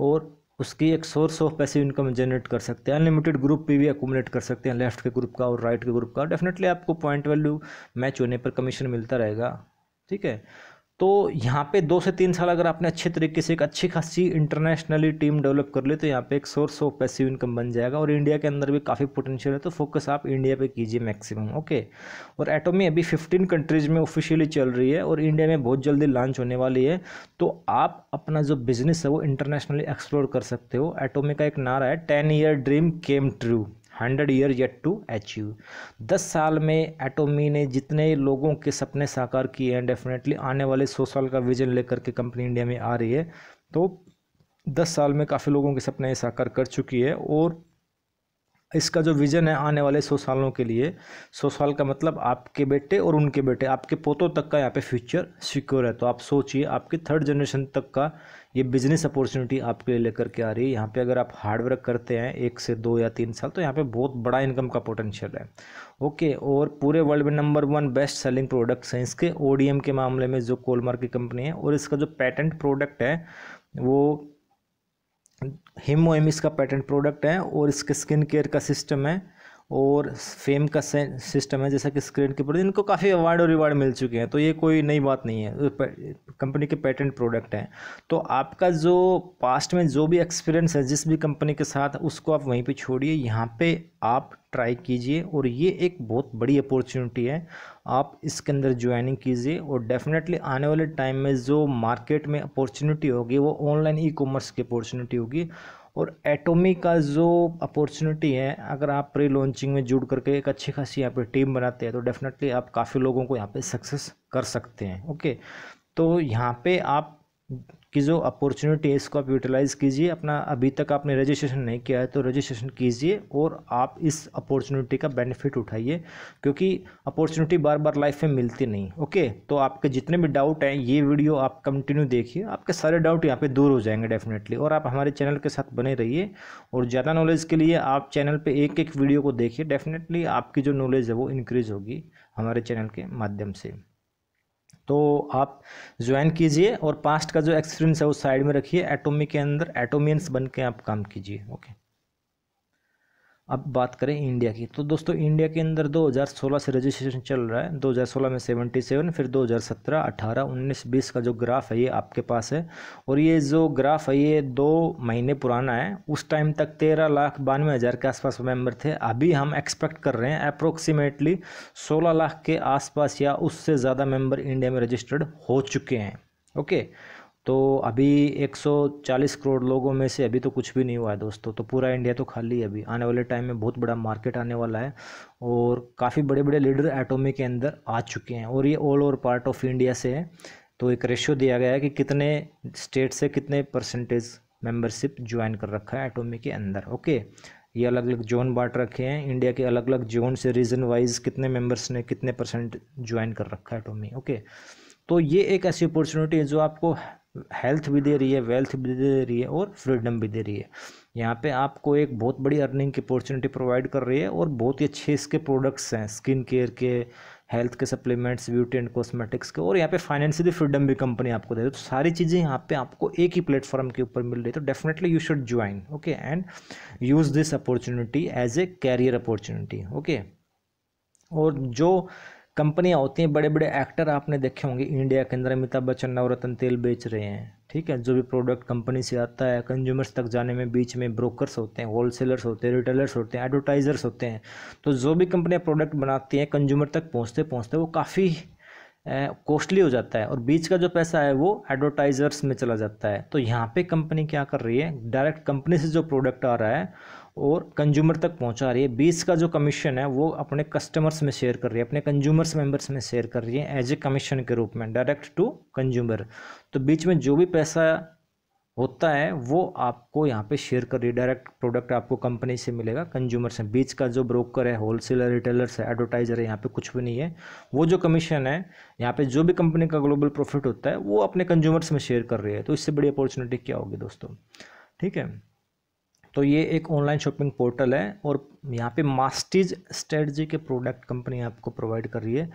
और उसकी एक source of passive income generate कर सकते हैं अनलिमिटेड ग्रुप पे भी अकोमोडेट कर सकते हैं लेफ्ट के ग्रुप का और राइट के ग्रुप का डेफिनेटली आपको पॉइंट वैल्यू मैच होने पर कमीशन मिलता रहेगा ठीक है तो यहाँ पे दो से तीन साल अगर आपने अच्छे तरीके से एक अच्छी खासी इंटरनेशनली टीम डेवलप कर ली तो यहाँ पे एक सोर्स ऑफ पैसिव इनकम बन जाएगा और इंडिया के अंदर भी काफ़ी पोटेंशियल है तो फोकस आप इंडिया पे कीजिए मैक्सिमम ओके और एटोमी अभी 15 कंट्रीज़ में ऑफिशियली चल रही है और इंडिया में बहुत जल्दी लॉन्च होने वाली है तो आप अपना जो बिज़नेस है वो इंटरनेशनली एक्सप्लोर कर सकते हो एटोमी का एक नारा है ten year dream came true hundred year yet to achieve दस साल में एटोमी ने जितने लोगों के सपने साकार किए हैं डेफिनेटली आने वाले सौ साल का विजन लेकर के कंपनी इंडिया में आ रही है तो दस साल में काफ़ी लोगों के सपने साकार कर चुकी है और इसका जो विज़न है आने वाले सौ सालों के लिए सौ साल का मतलब आपके बेटे और उनके बेटे आपके पोतों तक का यहाँ पे फ्यूचर सिक्योर है तो आप सोचिए आपके थर्ड जनरेशन तक का ये बिजनेस अपॉर्चुनिटी आपके लिए लेकर के आ रही है यहाँ पे अगर आप हार्ड वर्क करते हैं एक से दो या तीन साल तो यहाँ पे बहुत बड़ा इनकम का पोटेंशियल है ओके और पूरे वर्ल्ड में number one best selling products हैं इसके ओ के मामले में जो कोलमार की कंपनी है और इसका जो पैटेंट प्रोडक्ट है वो हिमोएमिस का पैटेंट प्रोडक्ट है और इसके स्किन केयर का सिस्टम है और फेम का सिस्टम है जैसा कि स्क्रीन के ऊपर इनको काफ़ी अवार्ड और रिवार्ड मिल चुके हैं तो ये कोई नई बात नहीं है कंपनी तो के पेटेंट प्रोडक्ट हैं तो आपका जो पास्ट में जो भी एक्सपीरियंस है जिस भी कंपनी के साथ उसको आप वहीं पे छोड़िए यहाँ पे आप ट्राई कीजिए और ये एक बहुत बड़ी अपॉर्चुनिटी है आप इसके अंदर ज्वाइनिंग कीजिए और डेफिनेटली आने वाले टाइम में जो मार्केट में अपॉर्चुनिटी होगी वो ऑनलाइन ई कॉमर्स की अपॉर्चुनिटी होगी और एटोमी का जो अपॉर्चुनिटी है अगर आप प्री लॉन्चिंग में जुड़ करके एक अच्छी खासी यहाँ पे टीम बनाते हैं तो डेफिनेटली आप काफ़ी लोगों को यहाँ पे सक्सेस कर सकते हैं ओके तो यहाँ पे आप कि जो अपॉर्चुनिटी है इसको आप यूटिलाइज़ कीजिए अपना अभी तक आपने रजिस्ट्रेशन नहीं किया है तो रजिस्ट्रेशन कीजिए और आप इस अपॉर्चुनिटी का बेनिफिट उठाइए क्योंकि अपॉर्चुनिटी बार बार लाइफ में मिलती नहीं ओके तो आपके जितने भी डाउट हैं ये वीडियो आप कंटिन्यू देखिए आपके सारे डाउट यहाँ पर दूर हो जाएंगे डेफिनेटली और आप हमारे चैनल के साथ बने रहिए और ज़्यादा नॉलेज के लिए आप चैनल पर एक एक वीडियो को देखिए डेफिनेटली आपकी जो नॉलेज है वो इंक्रीज़ होगी हमारे चैनल के माध्यम से तो आप ज्वाइन कीजिए और पास्ट का जो एक्सपीरियंस है वो साइड में रखिए एटोमी के अंदर एटोमियंस बन के आप काम कीजिए ओके अब बात करें इंडिया की तो दोस्तों इंडिया के अंदर 2016 से रजिस्ट्रेशन चल रहा है 2016 में 77 फिर 2017 18 19 20 का जो ग्राफ है ये आपके पास है और ये जो ग्राफ है ये दो महीने पुराना है उस टाइम तक तेरह लाख बानवे हज़ार के आसपास मेम्बर थे अभी हम एक्सपेक्ट कर रहे हैं अप्रोक्सीमेटली सोलह लाख के आसपास या उससे ज़्यादा मेम्बर इंडिया में रजिस्टर्ड हो चुके हैं ओके okay. तो अभी 140 करोड़ लोगों में से अभी तो कुछ भी नहीं हुआ है दोस्तों तो पूरा इंडिया तो खाली है अभी आने वाले टाइम में बहुत बड़ा मार्केट आने वाला है और काफ़ी बड़े बड़े लीडर एटोमी के अंदर आ चुके हैं और ये all over part of India से है तो एक रेशियो दिया गया है कि कितने स्टेट से कितने परसेंटेज मेंबरशिप ज्वाइन कर रखा है एटोमी के अंदर ओके ये अलग अलग जोन बांट रखे हैं इंडिया के अलग अलग जोन से रीजन वाइज कितने मेंबर्स ने कितने परसेंट ज्वाइन कर रखा है एटोमी ओके तो ये एक ऐसी अपॉर्चुनिटी है जो आपको हेल्थ भी दे रही है वेल्थ भी दे रही है और फ्रीडम भी दे रही है यहाँ पे आपको एक बहुत बड़ी अर्निंग की अपॉर्चुनिटी प्रोवाइड कर रही है और बहुत ही अच्छे इसके प्रोडक्ट्स हैं स्किन केयर के हेल्थ के सप्लीमेंट्स ब्यूटी एंड कॉस्मेटिक्स के और यहाँ पे फाइनेंशियली फ्रीडम भी कंपनी आपको दे रही है तो सारी चीज़ें यहाँ पे आपको एक ही प्लेटफॉर्म के ऊपर मिल रही है तो definitely you should join okay and use this opportunity as a career opportunity okay और जो कंपनियाँ होती हैं बड़े बड़े एक्टर आपने देखे होंगे इंडिया के अंदर अमिताभ बच्चन नवरत्न तेल बेच रहे हैं ठीक है जो भी प्रोडक्ट कंपनी से आता है कंज्यूमर्स तक जाने में बीच में ब्रोकर्स होते हैं होलसेलर्स होते हैं रिटेलर्स होते हैं एडवर्टाइज़र्स होते हैं तो जो भी कंपनियाँ प्रोडक्ट बनाती हैं कंज्यूमर तक पहुँचते पहुँचते वो काफ़ी कॉस्टली हो जाता है और बीच का जो पैसा है वो एडवर्टाइज़र्स में चला जाता है तो यहाँ पे कंपनी क्या कर रही है डायरेक्ट कंपनी से जो प्रोडक्ट आ रहा है और कंज्यूमर तक पहुंचा रही है बीस का जो कमीशन है वो अपने कस्टमर्स में शेयर कर रही है अपने कंज्यूमर्स मेंबर्स में शेयर कर रही है एज ए कमीशन के रूप में डायरेक्ट टू कंज्यूमर तो बीच में जो भी पैसा होता है वो आपको यहाँ पे शेयर कर रही है डायरेक्ट प्रोडक्ट आपको कंपनी से मिलेगा कंज्यूमर से बीच का जो ब्रोकर है होलसेलर रिटेलर्स है एडवर्टाइजर है यहाँ पे कुछ भी नहीं है वो जो कमीशन है यहाँ पे जो भी कंपनी का ग्लोबल प्रॉफिट होता है वो अपने कंज्यूमर्स में शेयर कर रही है तो इससे बड़ी अपॉर्चुनिटी क्या होगी दोस्तों ठीक है तो ये एक ऑनलाइन शॉपिंग पोर्टल है और यहाँ पे मास्टिज स्ट्रेटजी के प्रोडक्ट कंपनी आपको प्रोवाइड कर रही है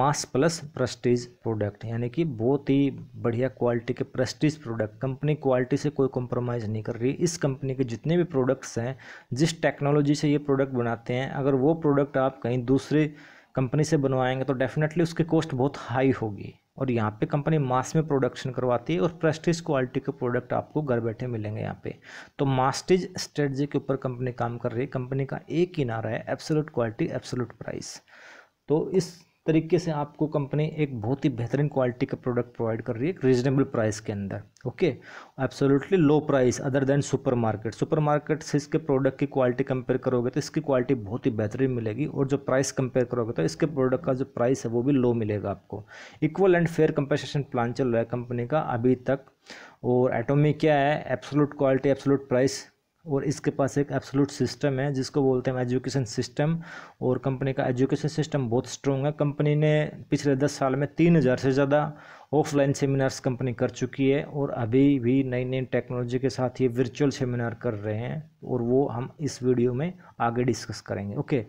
मास प्लस प्रस्टीज प्रोडक्ट यानी कि बहुत ही बढ़िया क्वालिटी के प्रस्टीज प्रोडक्ट कंपनी क्वालिटी से कोई कॉम्प्रोमाइज़ नहीं कर रही इस कंपनी के जितने भी प्रोडक्ट्स हैं जिस टेक्नोलॉजी से ये प्रोडक्ट बनाते हैं अगर वो प्रोडक्ट आप कहीं दूसरे कंपनी से बनवाएंगे तो डेफिनेटली उसकी कॉस्ट बहुत हाई होगी और यहाँ पे कंपनी मास में प्रोडक्शन करवाती है और प्रेस्टिज क्वालिटी के प्रोडक्ट आपको घर बैठे मिलेंगे यहाँ पे तो मास्टिज स्ट्रेटजी के ऊपर कंपनी काम कर रही है कंपनी का एक किनारा है एब्सोलूट क्वालिटी एब्सोलूट प्राइस तो इस तरीके से आपको कंपनी एक बहुत ही बेहतरीन क्वालिटी का प्रोडक्ट प्रोवाइड कर रही है एक रीजनेबल प्राइस के अंदर okay absolutely low price other than supermarket supermarket से इसके प्रोडक्ट की क्वालिटी कंपेयर करोगे तो इसकी क्वालिटी बहुत ही बेहतरीन मिलेगी और जो प्राइस कंपेयर करोगे तो इसके प्रोडक्ट का जो प्राइस है वो भी लो मिलेगा आपको equal and fair compensation plan चल रहा है कंपनी का अभी तक और एटोमी क्या है एब्सोलूट क्वालिटी एब्सोलूट प्राइस और इसके पास एक एब्सोलूट सिस्टम है जिसको बोलते हैं एजुकेशन सिस्टम और कंपनी का एजुकेशन सिस्टम बहुत स्ट्रॉन्ग है कंपनी ने पिछले दस साल में तीन हज़ार से ज़्यादा ऑफलाइन सेमिनार्स कंपनी कर चुकी है और अभी भी नई नई टेक्नोलॉजी के साथ ये वर्चुअल सेमिनार कर रहे हैं और वो हम इस वीडियो में आगे डिस्कस करेंगे ओके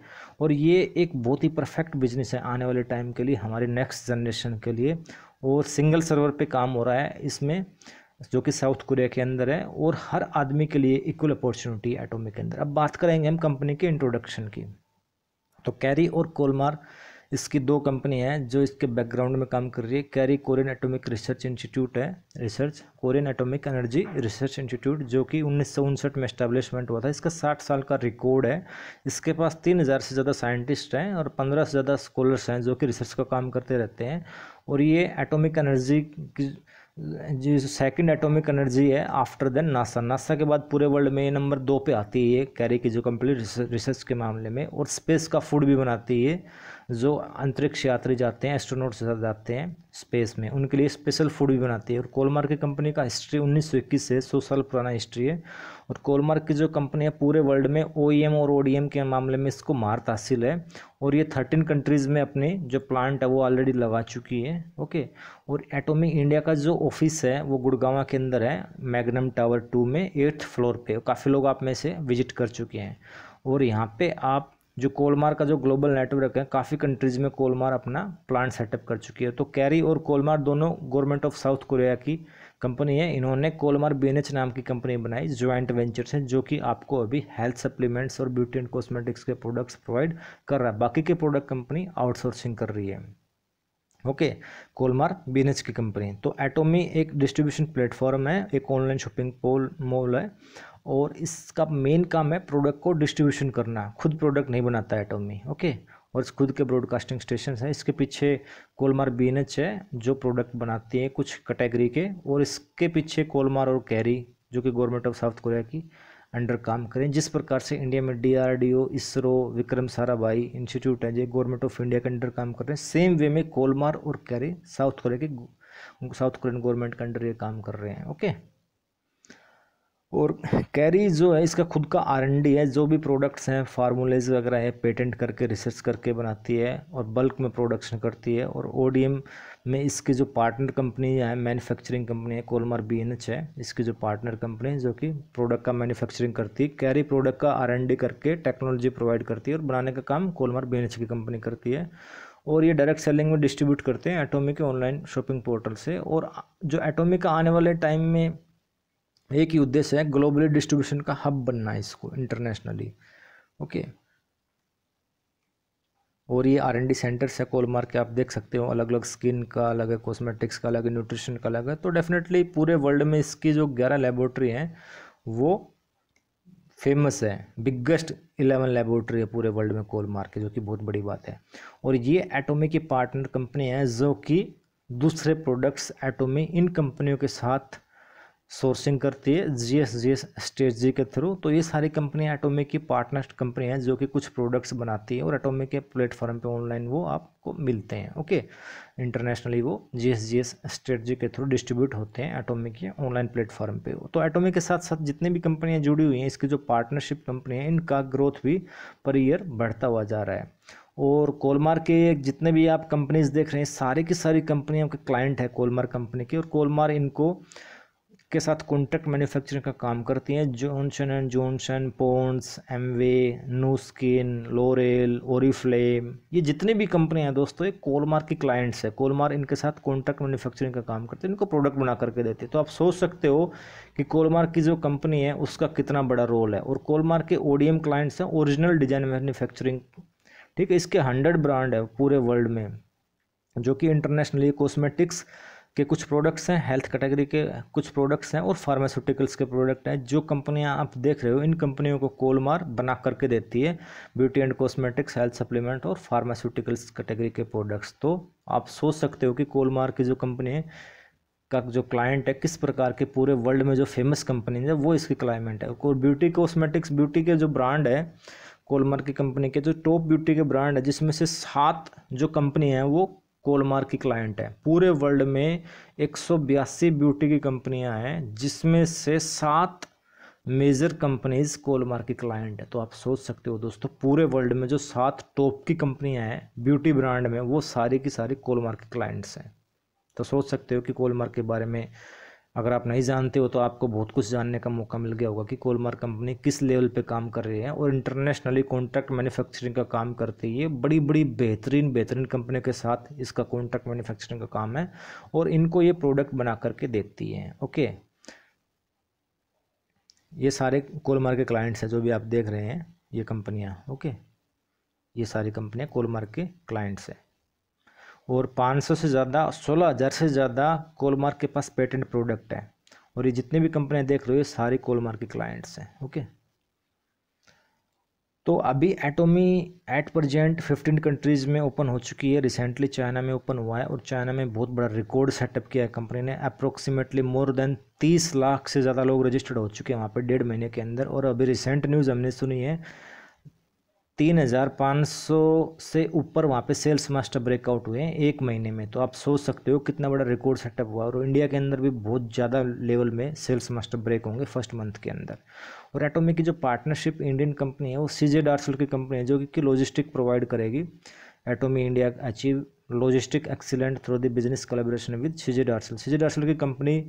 और ये एक बहुत ही परफेक्ट बिजनेस है आने वाले टाइम के लिए हमारे नेक्स्ट जनरेशन के लिए और सिंगल सर्वर पर काम हो रहा है इसमें जो कि साउथ कोरिया के अंदर है और हर आदमी के लिए इक्वल अपॉर्चुनिटी एटोमिक के अंदर अब बात करेंगे हम कंपनी के इंट्रोडक्शन की तो कैरी और कोलमार इसकी दो कंपनी हैं जो इसके बैकग्राउंड में काम कर रही है KAERI Korean atomic research institute है research Korean atomic energy research institute जो कि उन्नीस में इस्टेब्लिशमेंट हुआ था इसका 60 साल का रिकॉर्ड है इसके पास 3000 से ज़्यादा साइंटिस्ट हैं और 15 से ज़्यादा स्कॉलर्स हैं जो कि रिसर्च का काम करते रहते हैं और ये एटोमिक एनर्जी की जो सेकंड एटॉमिक एनर्जी है आफ्टर देन नासा नासा के बाद पूरे वर्ल्ड में ये नंबर दो पे आती है कैरी की जो कंप्लीट रिसर्च के मामले में और स्पेस का फूड भी बनाती है जो अंतरिक्ष यात्री जाते हैं एस्ट्रोनॉट्स जाते हैं स्पेस में उनके लिए स्पेशल फूड भी बनाती है और कोलमार की कंपनी का हिस्ट्री उन्नीस से है सौ साल पुराना हिस्ट्री है और कोलमार्क की जो कंपनी है पूरे वर्ल्ड में ओ e और ओ के मामले में इसको मार्त हासिल है और ये थर्टीन कंट्रीज़ में अपने जो प्लांट है वो ऑलरेडी लगा चुकी है ओके और एटोमिक इंडिया का जो ऑफिस है वो गुड़गावा के अंदर है मैग्नम टावर टू में एट्थ फ्लोर पे काफ़ी लोग आप में से विजिट कर चुके हैं और यहाँ पे आप जो कोलमार का जो ग्लोबल नेटवर्क है काफ़ी कंट्रीज़ में कोलमार अपना प्लांट सेटअप कर चुकी है तो कैरी और कोलमार दोनों गवर्नमेंट ऑफ साउथ कोरिया की कंपनी है इन्होंने कोलमार बी नाम की कंपनी बनाई ज्वाइंट वेंचर्स है जो कि आपको अभी हेल्थ सप्लीमेंट्स और ब्यूटी एंड कॉस्मेटिक्स के प्रोडक्ट्स प्रोवाइड कर रहा है बाकी के प्रोडक्ट कंपनी आउटसोर्सिंग कर रही है ओके कोलमार बीनेच की कंपनी तो एटोमी एक डिस्ट्रीब्यूशन प्लेटफॉर्म है एक ऑनलाइन शॉपिंग पोल मॉल है और इसका मेन काम है प्रोडक्ट को डिस्ट्रीब्यूशन करना खुद प्रोडक्ट नहीं बनाता एटोमी ओके और खुद के ब्रॉडकास्टिंग स्टेशन हैं इसके पीछे कोलमार बी है जो प्रोडक्ट बनाती है कुछ कैटेगरी के और इसके पीछे कोलमार और कैरी जो कि गवर्नमेंट ऑफ साउथ कोरिया की अंडर काम करें जिस प्रकार से इंडिया में DRDO ISRO Vikram Sarabhai institute है जो गवर्नमेंट ऑफ इंडिया के अंडर काम कर रहे हैं सेम वे में कोलमार और कैरी साउथ कोरिया के साउथ कोरियन गवर्नमेंट के अंडर ये काम कर रहे हैं ओके और कैरी जो है इसका खुद का आर है जो भी प्रोडक्ट्स हैं फार्मूलेज वगैरह है पेटेंट करके रिसर्च करके बनाती है और बल्क में प्रोडक्शन करती है और ओ में इसके जो पार्टनर कंपनी है मैन्युफैक्चरिंग कंपनी है कोलमार बी है इसकी जो पार्टनर कंपनी है जो कि प्रोडक्ट का मैन्युफैक्चरिंग करती है कैरी प्रोडक्ट का आर करके टेक्नोलॉजी प्रोवाइड करती है और बनाने का काम कोलमार बी की कंपनी करती है और ये डायरेक्ट सेलिंग में डिस्ट्रीब्यूट करते हैं एटोमी के ऑनलाइन शॉपिंग पोर्टल से और जो एटोमी का आने वाले टाइम में एक ही उद्देश्य है ग्लोबली डिस्ट्रीब्यूशन का हब बनना है इसको इंटरनेशनली ओके और ये आर एन डी सेंटर्स है कोलमार के आप देख सकते हो अलग अलग स्किन का अलग है कॉस्मेटिक्स का अलग है न्यूट्रिशन का अलग है तो डेफिनेटली पूरे वर्ल्ड में इसकी जो ग्यारह लेबोरेटरी हैं वो फेमस है बिगेस्ट इलेवन लेबोरेटरी है पूरे वर्ल्ड में कोलमार्क की जो कि बहुत बड़ी बात है और ये एटोमी की पार्टनर कंपनी है जो कि दूसरे प्रोडक्ट्स एटोमी इन कंपनियों के साथ सोर्सिंग करती है G S G S strategy के थ्रू तो ये सारी कंपनियाँ एटोमिक की पार्टनर कंपनी हैं जो कि कुछ प्रोडक्ट्स बनाती हैं और एटोमिक के प्लेटफॉर्म पे ऑनलाइन वो आपको मिलते हैं ओके इंटरनेशनली वो G S G S strategy के थ्रू डिस्ट्रीब्यूट होते हैं एटोमिक के ऑनलाइन प्लेटफॉर्म पर तो एटोमिक के साथ साथ जितनी भी कंपनियाँ जुड़ी हुई हैं इसकी जो पार्टनरशिप कंपनी है इनका ग्रोथ भी पर ईयर बढ़ता हुआ जा रहा है और कोलमार के जितने भी आप कंपनीज देख रहे हैं सारी की सारी कंपनियों के क्लाइंट है कोलमार कंपनी की और कोलमार इनको के साथ कॉन्ट्रैक्ट मैन्युफैक्चरिंग का काम करती हैं Johnson and Johnson Pond's Amway Nu Skin L'Oreal Oriflame ये जितनी भी कंपनियां हैं दोस्तों ये कोलमार की क्लाइंट्स है कोलमार इनके साथ कॉन्ट्रैक्ट मैन्युफैक्चरिंग का काम करते हैं इनको प्रोडक्ट बना करके देते हैं तो आप सोच सकते हो कि कोलमार की जो कंपनी है उसका कितना बड़ा रोल है और कोलमार के ओडीएम क्लाइंट्स हैं ओरिजिनल डिजाइन मैन्युफैक्चरिंग ठीक है इसके हंड्रेड ब्रांड है पूरे वर्ल्ड में जो कि इंटरनेशनली कॉस्मेटिक्स के कुछ प्रोडक्ट्स हैं हेल्थ कैटेगरी के कुछ प्रोडक्ट्स हैं और फार्मास्यूटिकल्स के प्रोडक्ट हैं जो कंपनियां आप देख रहे हो इन कंपनियों को कोलमार बना करके देती है beauty and cosmetics health supplement और फार्मास्यूटिकल्स कैटेगरी के प्रोडक्ट्स तो आप सोच सकते हो कि कोलमार की जो कंपनी है का जो क्लाइंट है किस प्रकार के पूरे वर्ल्ड में जो फेमस कंपनी है वो इसकी क्लाइमेंट है और ब्यूटी कॉस्मेटिक्स ब्यूटी के जो ब्रांड है कोलमार की कंपनी के जो टॉप ब्यूटी के ब्रांड है जिसमें से सात जो कंपनी है वो कोलमार्क की क्लाइंट है पूरे वर्ल्ड में एक ब्यूटी की कंपनियां हैं जिसमें से सात मेजर कंपनीज कोलमार्क की क्लाइंट है तो आप सोच सकते हो दोस्तों पूरे वर्ल्ड में जो सात टॉप की कंपनियां हैं ब्यूटी ब्रांड में वो सारी की सारी कोलमार्क की क्लाइंट्स हैं तो सोच सकते हो कि कोलमार्क के बारे में अगर आप नहीं जानते हो तो आपको बहुत कुछ जानने का मौका मिल गया होगा कि कोलमार कंपनी किस लेवल पे काम कर रही है और इंटरनेशनली कॉन्ट्रैक्ट मैन्युफैक्चरिंग का काम करती है बड़ी बड़ी बेहतरीन बेहतरीन कंपनी के साथ इसका कॉन्ट्रैक्ट मैन्युफैक्चरिंग का काम है और इनको ये प्रोडक्ट बना करके देती है ओके ये सारे कोलमार के क्लाइंट्स हैं जो भी आप देख रहे हैं ये कंपनियाँ ओके ये सारी कंपनियाँ कोलमार के क्लाइंट्स हैं और 500 से ज़्यादा 16000 से ज़्यादा कोलमार्क के पास पेटेंट प्रोडक्ट है और ये जितनी भी कंपनियाँ देख रहे हो ये सारी कोलमार्क के क्लाइंट्स हैं ओके तो अभी एटोमी एट प्रजेंट 15 कंट्रीज़ में ओपन हो चुकी है रिसेंटली चाइना में ओपन हुआ है और चाइना में बहुत बड़ा रिकॉर्ड सेटअप किया है कंपनी ने अप्रोक्सीमेटली मोर देन 30 लाख से ज़्यादा लोग रजिस्टर्ड हो चुके हैं वहाँ पर डेढ़ महीने के अंदर और अभी रिसेंट न्यूज़ हमने सुनी है तीन हज़ार पाँच सौ से ऊपर वहाँ पे सेल्स मास्टर ब्रेकआउट हुए हैं एक महीने में तो आप सोच सकते हो कितना बड़ा रिकॉर्ड सेटअप हुआ और इंडिया के अंदर भी बहुत ज़्यादा लेवल में सेल्स मास्टर ब्रेक होंगे फर्स्ट मंथ के अंदर और एटोमी की जो पार्टनरशिप इंडियन कंपनी है वो सी जे की कंपनी है जो कि लॉजिस्टिक प्रोवाइड करेगी Atomy India achieve logistic excellent through the business collaboration with C J Darcl C J Darcl की कंपनी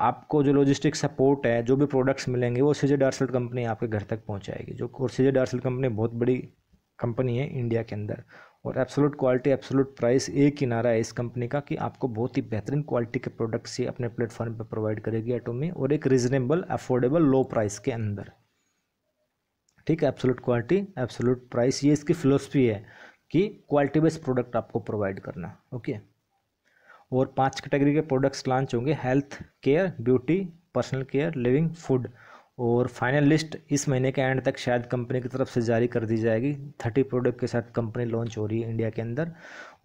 आपको जो लॉजिस्टिक सपोर्ट है जो भी प्रोडक्ट्स मिलेंगे वो सीजे डार्सल कंपनी आपके घर तक पहुंचाएगी जो और सीजे डार्सल कंपनी बहुत बड़ी कंपनी है इंडिया के अंदर और एब्सोलूट क्वालिटी एब्सोलूट प्राइस एक ही नारा है इस कंपनी का कि आपको बहुत ही बेहतरीन क्वालिटी के प्रोडक्ट्स ये अपने प्लेटफॉर्म पर प्रोवाइड करेगी एटोमी और एक रिजनेबल अफोर्डेबल लो प्राइस के अंदर ठीक है एब्सोलूट क्वालिटी एब्सोलूट प्राइस ये इसकी फिलोसफी है कि क्वालिटी बेस्ड प्रोडक्ट आपको प्रोवाइड करना ओके okay? और पांच कैटेगरी के प्रोडक्ट्स लॉन्च होंगे health care beauty personal care living food और फाइनल लिस्ट इस महीने के एंड तक शायद कंपनी की तरफ से जारी कर दी जाएगी थर्टी प्रोडक्ट के साथ कंपनी लॉन्च हो रही है इंडिया के अंदर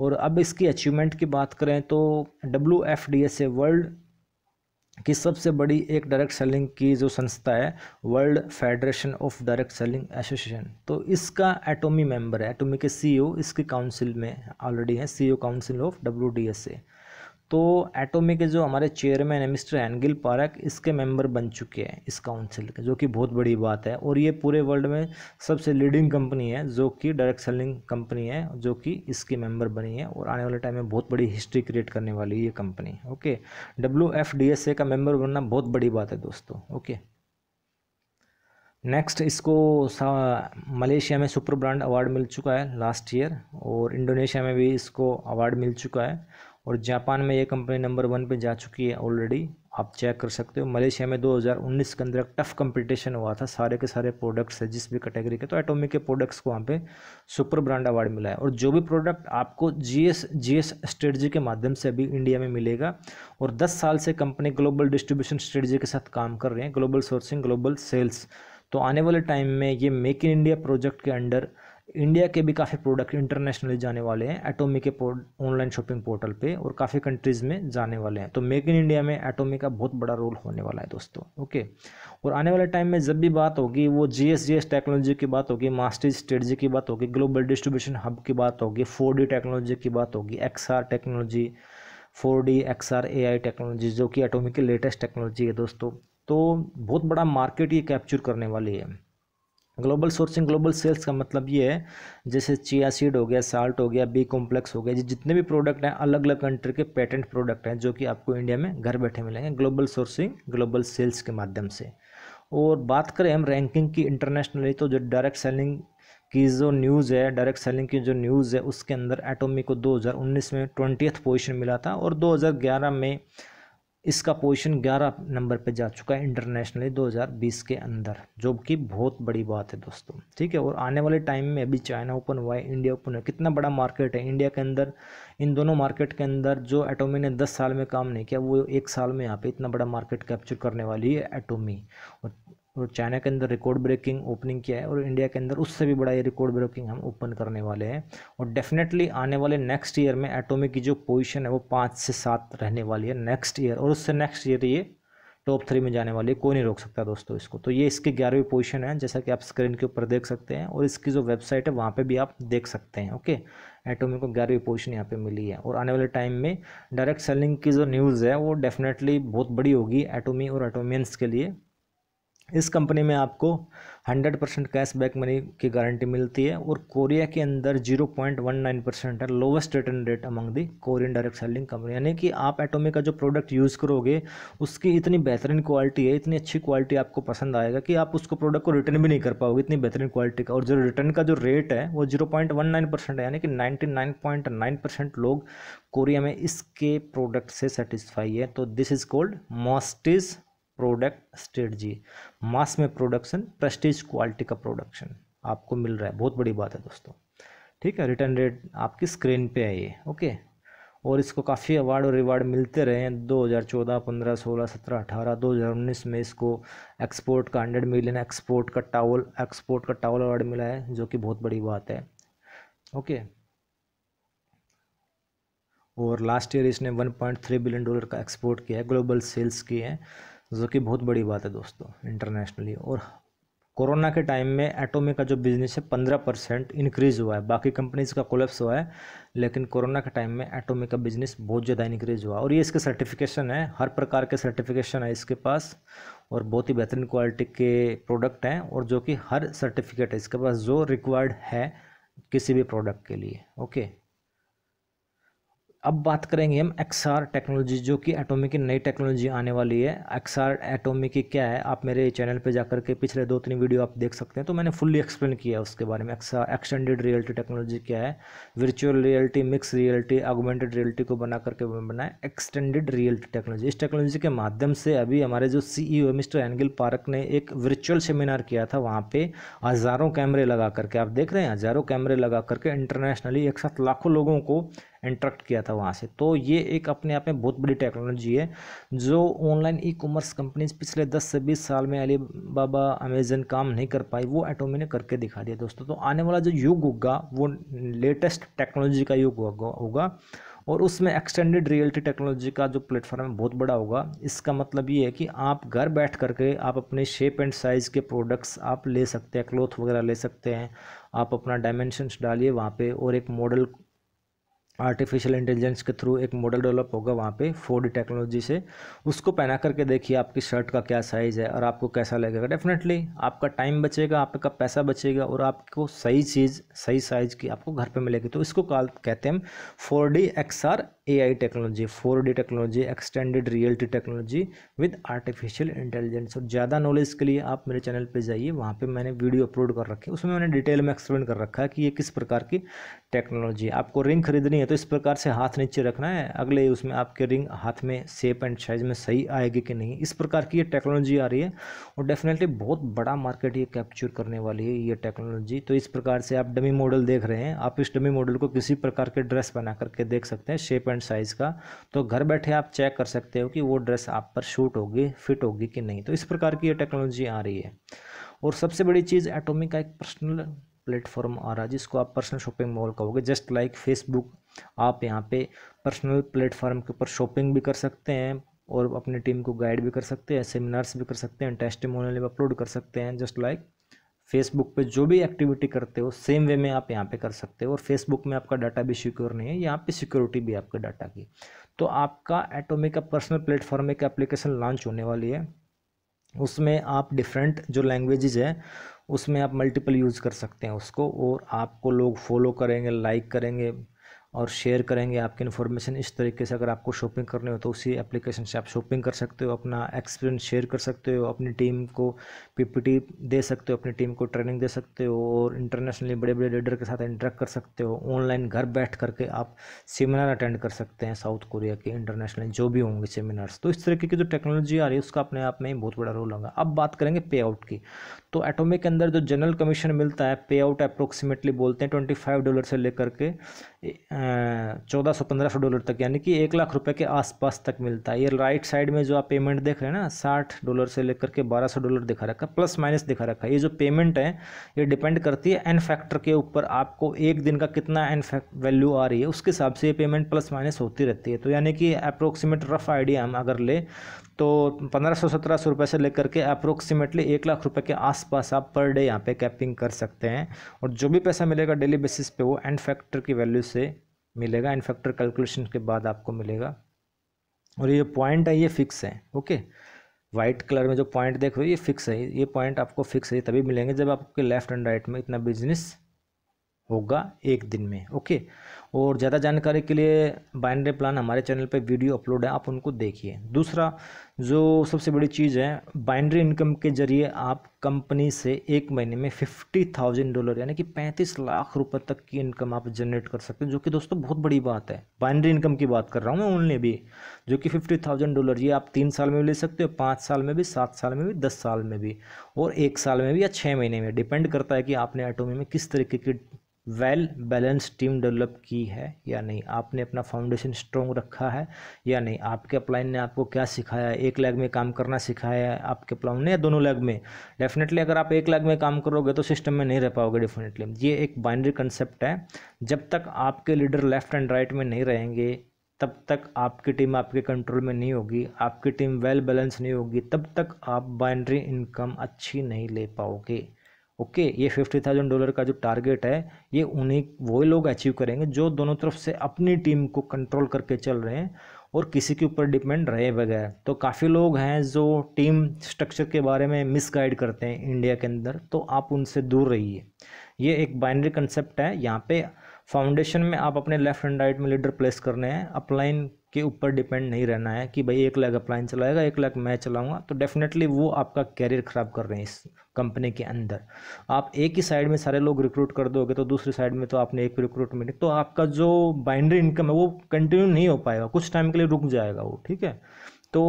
और अब इसकी अचीवमेंट की बात करें तो W F D S A world की सबसे बड़ी एक डायरेक्ट सेलिंग की जो संस्था है World Federation of Direct Selling Association तो इसका एटोमी मेंबर है एटोमी के सीईओ e इसकी काउंसिल में ऑलरेडी है CEO council of W D S A तो एटोमी के जो हमारे चेयरमैन है मिस्टर एनगिल पारक इसके मेंबर बन चुके हैं इस काउंसिल के जो कि बहुत बड़ी बात है और ये पूरे वर्ल्ड में सबसे लीडिंग कंपनी है जो कि डायरेक्ट सेलिंग कंपनी है जो कि इसकी मेंबर बनी है और आने वाले टाइम में बहुत बड़ी हिस्ट्री क्रिएट करने वाली ये company okay W F D S A का मेंबर बनना बहुत बड़ी बात है दोस्तों ओके नेक्स्ट इसको मलेशिया में सुपर ब्रांड अवार्ड मिल चुका है लास्ट ईयर और इंडोनेशिया में भी इसको अवार्ड मिल चुका है और जापान में ये कंपनी नंबर वन पे जा चुकी है ऑलरेडी आप चेक कर सकते हो मलेशिया में 2019 के अंदर एक टफ कंपटीशन हुआ था सारे के सारे प्रोडक्ट्स है जिस भी कैटेगरी के तो एटोमिक के प्रोडक्ट्स को वहाँ पे सुपर ब्रांड अवार्ड मिला है और जो भी प्रोडक्ट आपको जीएस जीएस स्ट्रेटजी के माध्यम से अभी इंडिया में मिलेगा और दस साल से कंपनी ग्लोबल डिस्ट्रीब्यूशन स्ट्रेटजी के साथ काम कर रहे हैं ग्लोबल सोर्सिंग ग्लोबल सेल्स तो आने वाले टाइम में ये मेक इन इंडिया प्रोजेक्ट के अंडर इंडिया के भी काफ़ी प्रोडक्ट इंटरनेशनली जाने वाले हैं एटोमी के ऑनलाइन शॉपिंग पोर्टल पे और काफ़ी कंट्रीज़ में जाने वाले हैं तो मेक इन इंडिया में एटोमी का बहुत बड़ा रोल होने वाला है दोस्तों ओके और आने वाले टाइम में जब भी बात होगी वो G S G S technology की बात होगी मास्टर स्ट्रेटजी की बात होगी ग्लोबल डिस्ट्रीब्यूशन हब की बात होगी फोर डी टेक्नोलॉजी की बात होगी X R technology four D X R A I technology जो कि एटोमी की लेटेस्ट टेक्नोलॉजी है दोस्तों तो बहुत बड़ा मार्केट ये कैप्चर करने वाली है ग्लोबल सोर्सिंग ग्लोबल सेल्स का मतलब ये है जैसे चिया सीड हो गया साल्ट हो गया बी कॉम्प्लेक्स हो गया ये जितने भी प्रोडक्ट हैं अलग अलग कंट्री के पेटेंट प्रोडक्ट हैं जो कि आपको इंडिया में घर बैठे मिलेंगे ग्लोबल सोर्सिंग ग्लोबल सेल्स के माध्यम से और बात करें हम रैंकिंग की इंटरनेशनली तो जो डायरेक्ट सेलिंग की जो न्यूज़ है डायरेक्ट सेलिंग की जो न्यूज़ है उसके अंदर एटोमी को 2019 में ट्वेंटियथ पोजिशन मिला था और 2011 में इसका पोजीशन 11 नंबर पे जा चुका है इंटरनेशनली 2020 के अंदर जो कि बहुत बड़ी बात है दोस्तों ठीक है और आने वाले टाइम में अभी चाइना ओपन हुआ है इंडिया ओपन हुआ कितना बड़ा मार्केट है इंडिया के अंदर इन दोनों मार्केट के अंदर जो एटोमी ने दस साल में काम नहीं किया वो एक साल में यहाँ पर इतना बड़ा मार्केट कैप्चर करने वाली है एटोमी और और चाइना के अंदर रिकॉर्ड ब्रेकिंग ओपनिंग किया है और इंडिया के अंदर उससे भी बड़ा ये रिकॉर्ड ब्रेकिंग हम ओपन करने वाले हैं और डेफिनेटली आने वाले नेक्स्ट ईयर में एटोमिक की जो पोजीशन है वो पाँच से सात रहने वाली है नेक्स्ट ईयर और उससे नेक्स्ट ईयर ये टॉप थ्री में जाने वाली है कोई नहीं रोक सकता दोस्तों इसको तो ये इसकी ग्यारहवीं पोजीशन है जैसा कि आप स्क्रीन के ऊपर देख सकते हैं और इसकी जो वेबसाइट है वहाँ पे भी आप देख सकते हैं ओके एटोमी को ग्यारहवीं पोजीशन यहाँ पे मिली है और आने वाले टाइम में डायरेक्ट सेलिंग की जो न्यूज़ है वो डेफिनेटली बहुत बड़ी होगी एटोमी और एटोमियंस के लिए इस कंपनी में आपको 100 परसेंट कैश बैक मनी की गारंटी मिलती है और कोरिया के अंदर 0.19 परसेंट है lowest return rate among the Korean direct selling company यानी कि आप एटोमी का जो प्रोडक्ट यूज़ करोगे उसकी इतनी बेहतरीन क्वालिटी है इतनी अच्छी क्वालिटी आपको पसंद आएगा कि आप उसको प्रोडक्ट को रिटर्न भी नहीं कर पाओगे इतनी बेहतरीन क्वालिटी का और जो रिटर्न का जो रेट है वो जीरो है यानी कि नाइन्टी लोग कोरिया में इसके प्रोडक्ट से सेटिस्फाई है तो this is called masstige product strategy mass में प्रोडक्शन प्रेस्टीज क्वालिटी का प्रोडक्शन आपको मिल रहा है बहुत बड़ी बात है दोस्तों ठीक है रिटर्न रेट आपकी स्क्रीन पे है ये ओके और इसको काफ़ी अवार्ड और रिवार्ड मिलते रहे हैं 2014, 15, 16, 17, 18, 2019 में इसको एक्सपोर्ट का हंड्रेड मिलियन एक्सपोर्ट का टावल एक्सपोर्ट का टावल अवार्ड मिला है जो कि बहुत बड़ी बात है ओके और लास्ट ईयर इसने 1.3 बिलियन डॉलर का एक्सपोर्ट किया है ग्लोबल सेल्स किए हैं जो कि बहुत बड़ी बात है दोस्तों इंटरनेशनली और कोरोना के टाइम में एटोमी का जो बिजनेस है पंद्रह परसेंट इंक्रीज़ हुआ है बाकी कंपनीज का कोलेप्स हुआ है लेकिन कोरोना के टाइम में एटोमी का बिजनेस बहुत ज़्यादा इंक्रीज़ हुआ और ये इसके सर्टिफिकेशन है हर प्रकार के सर्टिफिकेशन है इसके पास और बहुत ही बेहतरीन क्वालिटी के प्रोडक्ट हैं और जो कि हर सर्टिफिकेट है इसके पास जो रिक्वायर्ड है किसी भी प्रोडक्ट के लिए ओके अब बात करेंगे हम एक्सआर टेक्नोलॉजी जो कि एटोमी की नई टेक्नोलॉजी आने वाली है एक्सआर एटॉमिक की क्या है आप मेरे चैनल पे जाकर के पिछले दो तीन वीडियो आप देख सकते हैं तो मैंने फुल्ली एक्सप्लेन किया है उसके बारे में एक्सआर एक्सटेंडेड रियलिटी टेक्नोलॉजी क्या है virtual reality mixed reality augmented reality को बना करके बनाए एक्सटेंडेड रियलिटी टेक्नोलॉजी इस टेक्नोलॉजी के माध्यम से अभी हमारे जो C e Mister Hangil Park ने एक वर्चुअल सेमिनार किया था वहाँ पर हज़ारों कैमरे लगा करके आप देख रहे हैं हज़ारों कैमरे लगा करके इंटरनेशनली एक साथ लाखों लोगों को इंट्रैक्ट किया था वहाँ से तो ये एक अपने आप में बहुत बड़ी टेक्नोलॉजी है जो ऑनलाइन ई कॉमर्स कंपनीज पिछले 10 से 20 साल में अली बाबा अमेजन काम नहीं कर पाई वो एटोमी ने करके दिखा दिया दोस्तों तो आने वाला जो युग होगा वो लेटेस्ट टेक्नोलॉजी का युग होगा और उसमें एक्सटेंडेड रियलिटी टेक्नोलॉजी का जो प्लेटफॉर्म है बहुत बड़ा होगा इसका मतलब ये है कि आप घर बैठ करके आप अपने शेप एंड साइज़ के प्रोडक्ट्स आप ले सकते हैं क्लोथ वगैरह ले सकते हैं आप अपना डायमेंशंस डालिए वहाँ पे और एक मॉडल आर्टिफिशियल इंटेलिजेंस के थ्रू एक मॉडल डेवलप होगा वहाँ पे फोर टेक्नोलॉजी से उसको पहना करके देखिए आपकी शर्ट का क्या साइज़ है और आपको कैसा लगेगा डेफिनेटली आपका टाइम बचेगा आपका पैसा बचेगा और आपको सही चीज़ सही साइज़ की आपको घर पे मिलेगी तो इसको कहते हैं हम four D X R AI technology four D technology extended reality technology with artificial intelligence और ज़्यादा नॉलेज के लिए आप मेरे चैनल पे जाइए वहाँ पे मैंने वीडियो अपलोड कर रखी है उसमें मैंने डिटेल में एक्सप्लेन कर रखा है कि ये किस प्रकार की टेक्नोलॉजी आपको रिंग खरीदनी है तो इस प्रकार से हाथ नीचे रखना है अगले उसमें आपके रिंग हाथ में शेप एंड साइज में सही आएगी कि नहीं इस प्रकार की ये टेक्नोलॉजी आ रही है और डेफिनेटली बहुत बड़ा मार्केट ये कैप्चर करने वाली है ये टेक्नोलॉजी तो इस प्रकार से आप डमी मॉडल देख रहे हैं आप इस डमी मॉडल को किसी प्रकार के ड्रेस बना करके देख सकते हैं शेप एंड डिफरेंट साइज़ का तो घर बैठे आप चेक कर सकते हो कि वो ड्रेस आप पर शूट होगी फिट होगी कि नहीं तो इस प्रकार की ये टेक्नोलॉजी आ रही है और सबसे बड़ी चीज़ एटोमिक का एक पर्सनल प्लेटफॉर्म आ रहा है जिसको आप पर्सनल शॉपिंग मॉल कहोगे जस्ट लाइक फेसबुक आप यहाँ पे पर्सनल प्लेटफॉर्म के ऊपर शॉपिंग भी कर सकते हैं और अपनी टीम को गाइड भी कर सकते हैं सेमिनार्स भी कर सकते हैं टेस्ट मोनल अपलोड कर सकते हैं जस्ट लाइक फेसबुक पे जो भी एक्टिविटी करते हो सेम वे में आप यहाँ पे कर सकते हो और फेसबुक में आपका डाटा भी सिक्योर नहीं है यहाँ पे सिक्योरिटी भी आपके डाटा की तो आपका एटोमिक का पर्सनल प्लेटफॉर्म एक एप्लीकेशन लॉन्च होने वाली है उसमें आप डिफरेंट जो लैंग्वेजेज है उसमें आप मल्टीपल यूज़ कर सकते हैं उसको और आपको लोग फॉलो करेंगे लाइक करेंगे और शेयर करेंगे आपकी इन्फॉर्मेशन इस तरीके से अगर आपको शॉपिंग करनी हो तो उसी एप्लीकेशन से आप शॉपिंग कर सकते हो अपना एक्सपीरियंस शेयर कर सकते हो अपनी टीम को पीपीटी दे सकते हो अपनी टीम को ट्रेनिंग दे सकते हो और इंटरनेशनली बड़े बड़े लीडर के साथ इंटरेक्ट कर सकते हो ऑनलाइन घर बैठ करके आप सेमिनार अटेंड कर सकते हैं साउथ कोरिया के इंटरनेशनल जो भी होंगे सेमिनार्स तो इस तरीके की जो टेक्नोलॉजी आ रही है उसका अपने आप में ही बहुत बड़ा रोल होगा अब बात करेंगे पे आउट की तो एटोमिक के अंदर जो जनरल कमीशन मिलता है पे आउट अप्रोक्सीमेटली बोलते हैं ट्वेंटी फाइव डॉलर से लेकर के चौदह सौ पंद्रह सौ डॉलर तक यानी कि एक लाख रुपए के आसपास तक मिलता है ये राइट साइड में जो आप पेमेंट देख रहे हैं ना साठ डॉलर से लेकर के बारह सौ डॉलर दिखा रखा है प्लस माइनस दिखा रखा है ये जो पेमेंट है ये डिपेंड करती है एन फैक्टर के ऊपर आपको एक दिन का कितना एन वैल्यू आ रही है उसके हिसाब से ये पेमेंट प्लस माइनस होती रहती है तो यानी कि अप्रोक्सीमेट रफ आइडिया हम अगर ले तो पंद्रह सौ सत्रह सौ रुपये से लेकर के अप्रोक्सीमेटली एक लाख रुपए के आसपास आप पर डे यहाँ पे कैपिंग कर सकते हैं और जो भी पैसा मिलेगा डेली बेसिस पे वो एंड फैक्टर की वैल्यू से मिलेगा एंड फैक्टर कैलकुलेशन के बाद आपको मिलेगा और ये पॉइंट है ये फिक्स है ओके वाइट कलर में जो पॉइंट देख रहे हो ये फिक्स है ये पॉइंट आपको फिक्स है तभी मिलेंगे जब आपके लेफ्ट एंड राइट में इतना बिजनेस होगा एक दिन में ओके और ज़्यादा जानकारी के लिए बाइनरी प्लान हमारे चैनल पर वीडियो अपलोड है आप उनको देखिए दूसरा जो सबसे बड़ी चीज़ है बाइनरी इनकम के ज़रिए आप कंपनी से एक महीने में फिफ्टी थाउजेंड डॉलर यानी कि पैंतीस लाख रुपए तक की इनकम आप जनरेट कर सकते हैं जो कि दोस्तों बहुत बड़ी बात है बाइनरी इनकम की बात कर रहा हूँ मैं ओनली भी जो कि फिफ्टी थाउजेंड डॉलर ये आप तीन साल में भी ले सकते हो पाँच साल में भी सात साल में भी दस साल में भी और एक साल में भी या छः महीने में डिपेंड करता है कि आपने एटोमी में किस तरीके की वेल बैलेंस टीम डेवलप की है या नहीं आपने अपना फाउंडेशन स्ट्रॉन्ग रखा है या नहीं आपके अपलाइन ने आपको क्या सिखाया है एक लैग में काम करना सिखाया है आपके अपलाउन ने या दोनों लैग में डेफिनेटली अगर आप एक लैग में काम करोगे तो सिस्टम में नहीं रह पाओगे डेफिनेटली ये एक बाइंड्री कंसेप्ट है जब तक आपके लीडर लेफ्ट एंड राइट में नहीं रहेंगे तब तक आपकी टीम आपके कंट्रोल में नहीं होगी आपकी टीम वेल बैलेंस नहीं होगी तब तक आप बाइंड्री इनकम अच्छी नहीं ले पाओगे ओके ये फिफ्टी थाउजेंड डॉलर का जो टारगेट है ये उन्हीं वो लोग अचीव करेंगे जो दोनों तरफ से अपनी टीम को कंट्रोल करके चल रहे हैं और किसी के ऊपर डिपेंड रहे बगैर तो काफ़ी लोग हैं जो टीम स्ट्रक्चर के बारे में मिसगाइड करते हैं इंडिया के अंदर तो आप उनसे दूर रहिए ये एक बाइनरी कंसेप्ट है यहाँ पे फाउंडेशन में आप अपने लेफ्ट एंड राइट में लीडर प्लेस करने हैं अपलाइन के ऊपर डिपेंड नहीं रहना है कि भाई एक लाख अप्लाइन चलाएगा एक लाख मैं चलाऊंगा तो डेफिनेटली वो आपका कैरियर ख़राब कर रहे हैं इस कंपनी के अंदर आप एक ही साइड में सारे लोग रिक्रूट कर दोगे तो दूसरी साइड में तो आपने एक रिक्रूटमेंट तो आपका जो बाइंड्री इनकम है वो कंटिन्यू नहीं हो पाएगा कुछ टाइम के लिए रुक जाएगा वो ठीक है तो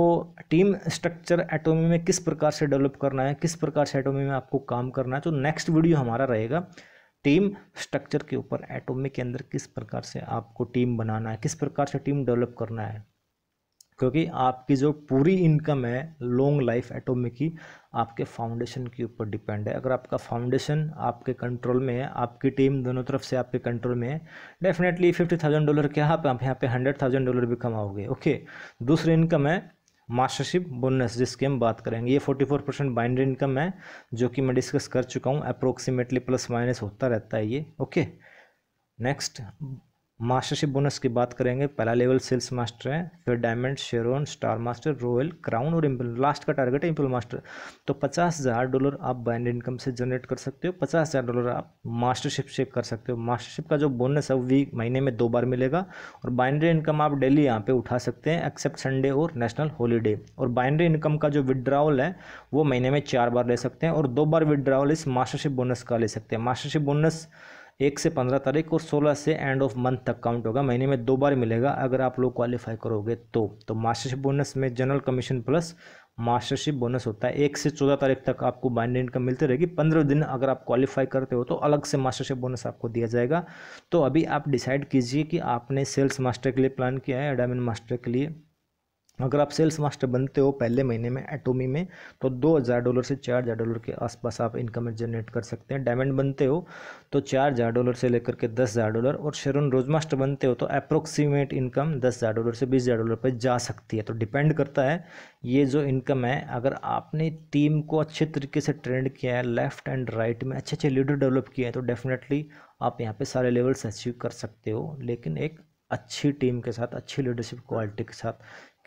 टीम स्ट्रक्चर एटोमी में किस प्रकार से डेवलप करना है किस प्रकार से एटोमी में आपको काम करना है तो नेक्स्ट वीडियो हमारा रहेगा टीम स्ट्रक्चर के ऊपर एटोमिक के अंदर किस प्रकार से आपको टीम बनाना है किस प्रकार से टीम डेवलप करना है क्योंकि आपकी जो पूरी इनकम है लॉन्ग लाइफ एटोमिक की आपके फाउंडेशन के ऊपर डिपेंड है अगर आपका फाउंडेशन आपके कंट्रोल में है आपकी टीम दोनों तरफ से आपके कंट्रोल में है डेफिनेटली फिफ्टी थाउजेंड डॉलर के आप यहाँ पे हंड्रेड थाउजेंड डॉलर भी कमाओगे ओके दूसरी इनकम है मास्टरशिप बोनस जिसकी हम बात करेंगे ये 44 परसेंट बाइंड इनकम है जो कि मैं डिस्कस कर चुका हूँ अप्रोक्सीमेटली प्लस माइनस होता रहता है ये ओके नेक्स्ट मास्टरशिप बोनस की बात करेंगे पहला लेवल सेल्स मास्टर है फिर diamond Sharon star master royal crown और इम्पल लास्ट का टारगेट है इम्पल मास्टर तो पचास हज़ार डॉलर आप बैंड इनकम से जनरेट कर सकते हो पचास हज़ार डॉलर आप मास्टरशिप से कर सकते हो मास्टरशिप का जो बोनस है वो वीक महीने में दो बार मिलेगा और बाइनरी इनकम आप डेली यहाँ पर उठा सकते हैं एक्सेप्ट संडे और नेशनल हॉलीडे और बाइनरी इनकम का जो विदड्रावल है वो महीने में चार बार ले सकते हैं और दो बार विदड्रावल इस मास्टरशिप बोनस का ले सकते हैं मास्टरशिप बोनस एक से पंद्रह तारीख और सोलह से एंड ऑफ मंथ तक काउंट होगा महीने में दो बार मिलेगा अगर आप लोग क्वालिफाई करोगे तो तो मास्टरशिप बोनस में general commission plus mastership bonus होता है एक से चौदह तारीख तक आपको बाइंडिंग इनकम मिलती रहेगी पंद्रह दिन अगर आप क्वालिफाई करते हो तो अलग से मास्टरशिप बोनस आपको दिया जाएगा तो अभी आप डिसाइड कीजिए कि आपने सेल्स मास्टर के लिए प्लान किया है एडामिन मास्टर के लिए अगर आप सेल्स मास्टर बनते हो पहले महीने में एटोमी में तो दो हज़ार डॉलर से चार हज़ार डॉलर के आसपास आप इनकम जनरेट कर सकते हैं डायमंड बनते हो तो चार हज़ार डॉलर से लेकर के दस हज़ार डॉलर और शेरन रोज मास्टर बनते हो तो अप्रोक्सीमेट इनकम दस हज़ार डॉलर से बीस हज़ार डॉलर पर जा सकती है तो डिपेंड करता है ये जो इनकम है अगर आपने टीम को अच्छे तरीके से ट्रेंड किया है लेफ्ट एंड राइट में अच्छे अच्छे लीडर डेवलप किए हैं तो डेफिनेटली आप यहाँ पर सारे लेवल्स अचीव कर सकते हो लेकिन एक अच्छी टीम के साथ अच्छी लीडरशिप क्वालिटी के साथ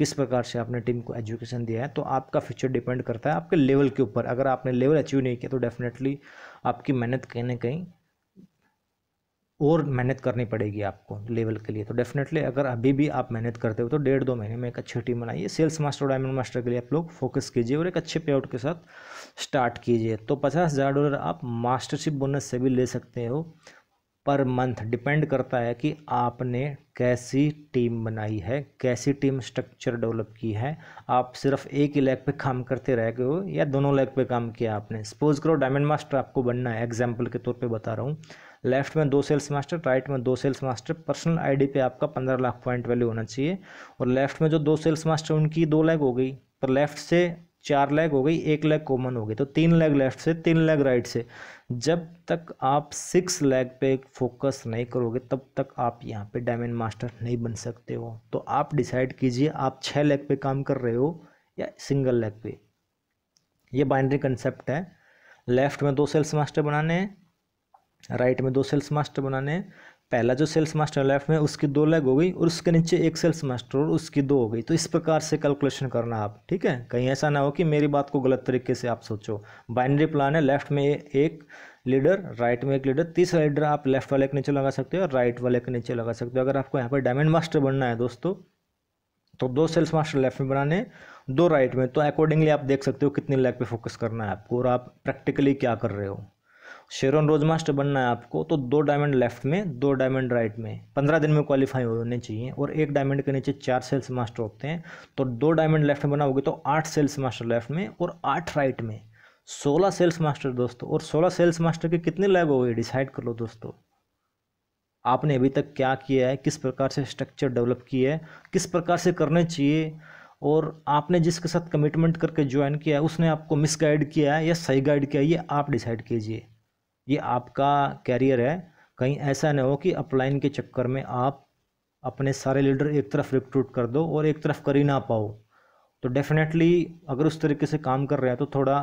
किस प्रकार से आपने टीम को एजुकेशन दिया है तो आपका फ्यूचर डिपेंड करता है आपके लेवल के ऊपर अगर आपने लेवल अचीव नहीं किया तो डेफिनेटली आपकी मेहनत कहीं ना कहीं और मेहनत करनी पड़ेगी आपको लेवल के लिए तो डेफिनेटली अगर अभी भी आप मेहनत करते हो तो डेढ़ दो महीने में एक अच्छी टीम बनाइए सेल्स मास्टर और डायमंड मास्टर के लिए आप लोग फोकस कीजिए और एक अच्छे पे आउट के साथ स्टार्ट कीजिए तो पचास हज़ार डॉलर आप मास्टरशिप बोनस से भी ले सकते हो पर मंथ डिपेंड करता है कि आपने कैसी टीम बनाई है कैसी टीम स्ट्रक्चर डेवलप की है आप सिर्फ एक ही लेग पे काम करते रह गए हो या दोनों लेग पे काम किया आपने सपोज करो डायमंड मास्टर आपको बनना है एग्जाम्पल के तौर पे बता रहा हूँ लेफ्ट में दो सेल्स मास्टर राइट में दो सेल्स मास्टर पर्सनल आईडी पे आपका पंद्रह लाख पॉइंट वैल्यू होना चाहिए और लेफ्ट में जो दो सेल्स मास्टर उनकी दो लैग हो गई पर लेफ्ट से चार लेग हो गई एक लेग कॉमन हो गई तो तीन लेग लेफ्ट से तीन लेग राइट से जब तक आप सिक्स लेग पे फोकस नहीं करोगे तब तक आप यहाँ पे डायमंड मास्टर नहीं बन सकते हो तो आप डिसाइड कीजिए आप छः लेग पे काम कर रहे हो या सिंगल लेग पे ये बाइनरी कंसेप्ट है लेफ्ट में दो सेल्स मास्टर बनाने हैं राइट में दो सेल्स मास्टर बनाने हैं पहला जो सेल्स मास्टर लेफ्ट में उसकी दो लेग हो गई और उसके नीचे एक सेल्स मास्टर और उसकी दो हो गई तो इस प्रकार से कैलकुलेशन करना आप ठीक है कहीं ऐसा ना हो कि मेरी बात को गलत तरीके से आप सोचो बाइनरी प्लान है लेफ्ट में एक लीडर राइट में एक लीडर तीसरा लीडर आप लेफ्ट वाले के नीचे लगा सकते हो और राइट वाले के नीचे लगा सकते हो अगर आपको यहाँ पर डायमंड मास्टर बनना है दोस्तों तो दो सेल्स मास्टर लेफ्ट में बनाने दो राइट में तो अकॉर्डिंगली आप देख सकते हो कितनी लेग पे फोकस करना है आपको और आप प्रैक्टिकली क्या कर रहे हो शेरोन रोज मास्टर बनना है आपको तो दो डायमंड लेफ्ट में दो डायमंड राइट में पंद्रह दिन में क्वालिफाई होने चाहिए और एक डायमंड के नीचे चार सेल्स मास्टर होते हैं तो दो डायमंड लेफ्ट में बनाओगे तो आठ सेल्स मास्टर लेफ्ट में और आठ राइट में सोलह सेल्स मास्टर दोस्तों और सोलह सेल्स मास्टर के कितने लैग हो गए डिसाइड कर लो दोस्तों आपने अभी तक क्या किया है किस प्रकार से स्ट्रक्चर डेवलप किया है किस प्रकार से करने चाहिए और आपने जिसके साथ कमिटमेंट करके ज्वाइन किया है उसने आपको मिसगाइड किया है या सही गाइड किया है ये आप डिसाइड कीजिए ये आपका कैरियर है कहीं ऐसा ना हो कि अपलाइन के चक्कर में आप अपने सारे लीडर एक तरफ रिक्रूट कर दो और एक तरफ कर ही ना पाओ तो डेफिनेटली अगर उस तरीके से काम कर रहे हैं तो थोड़ा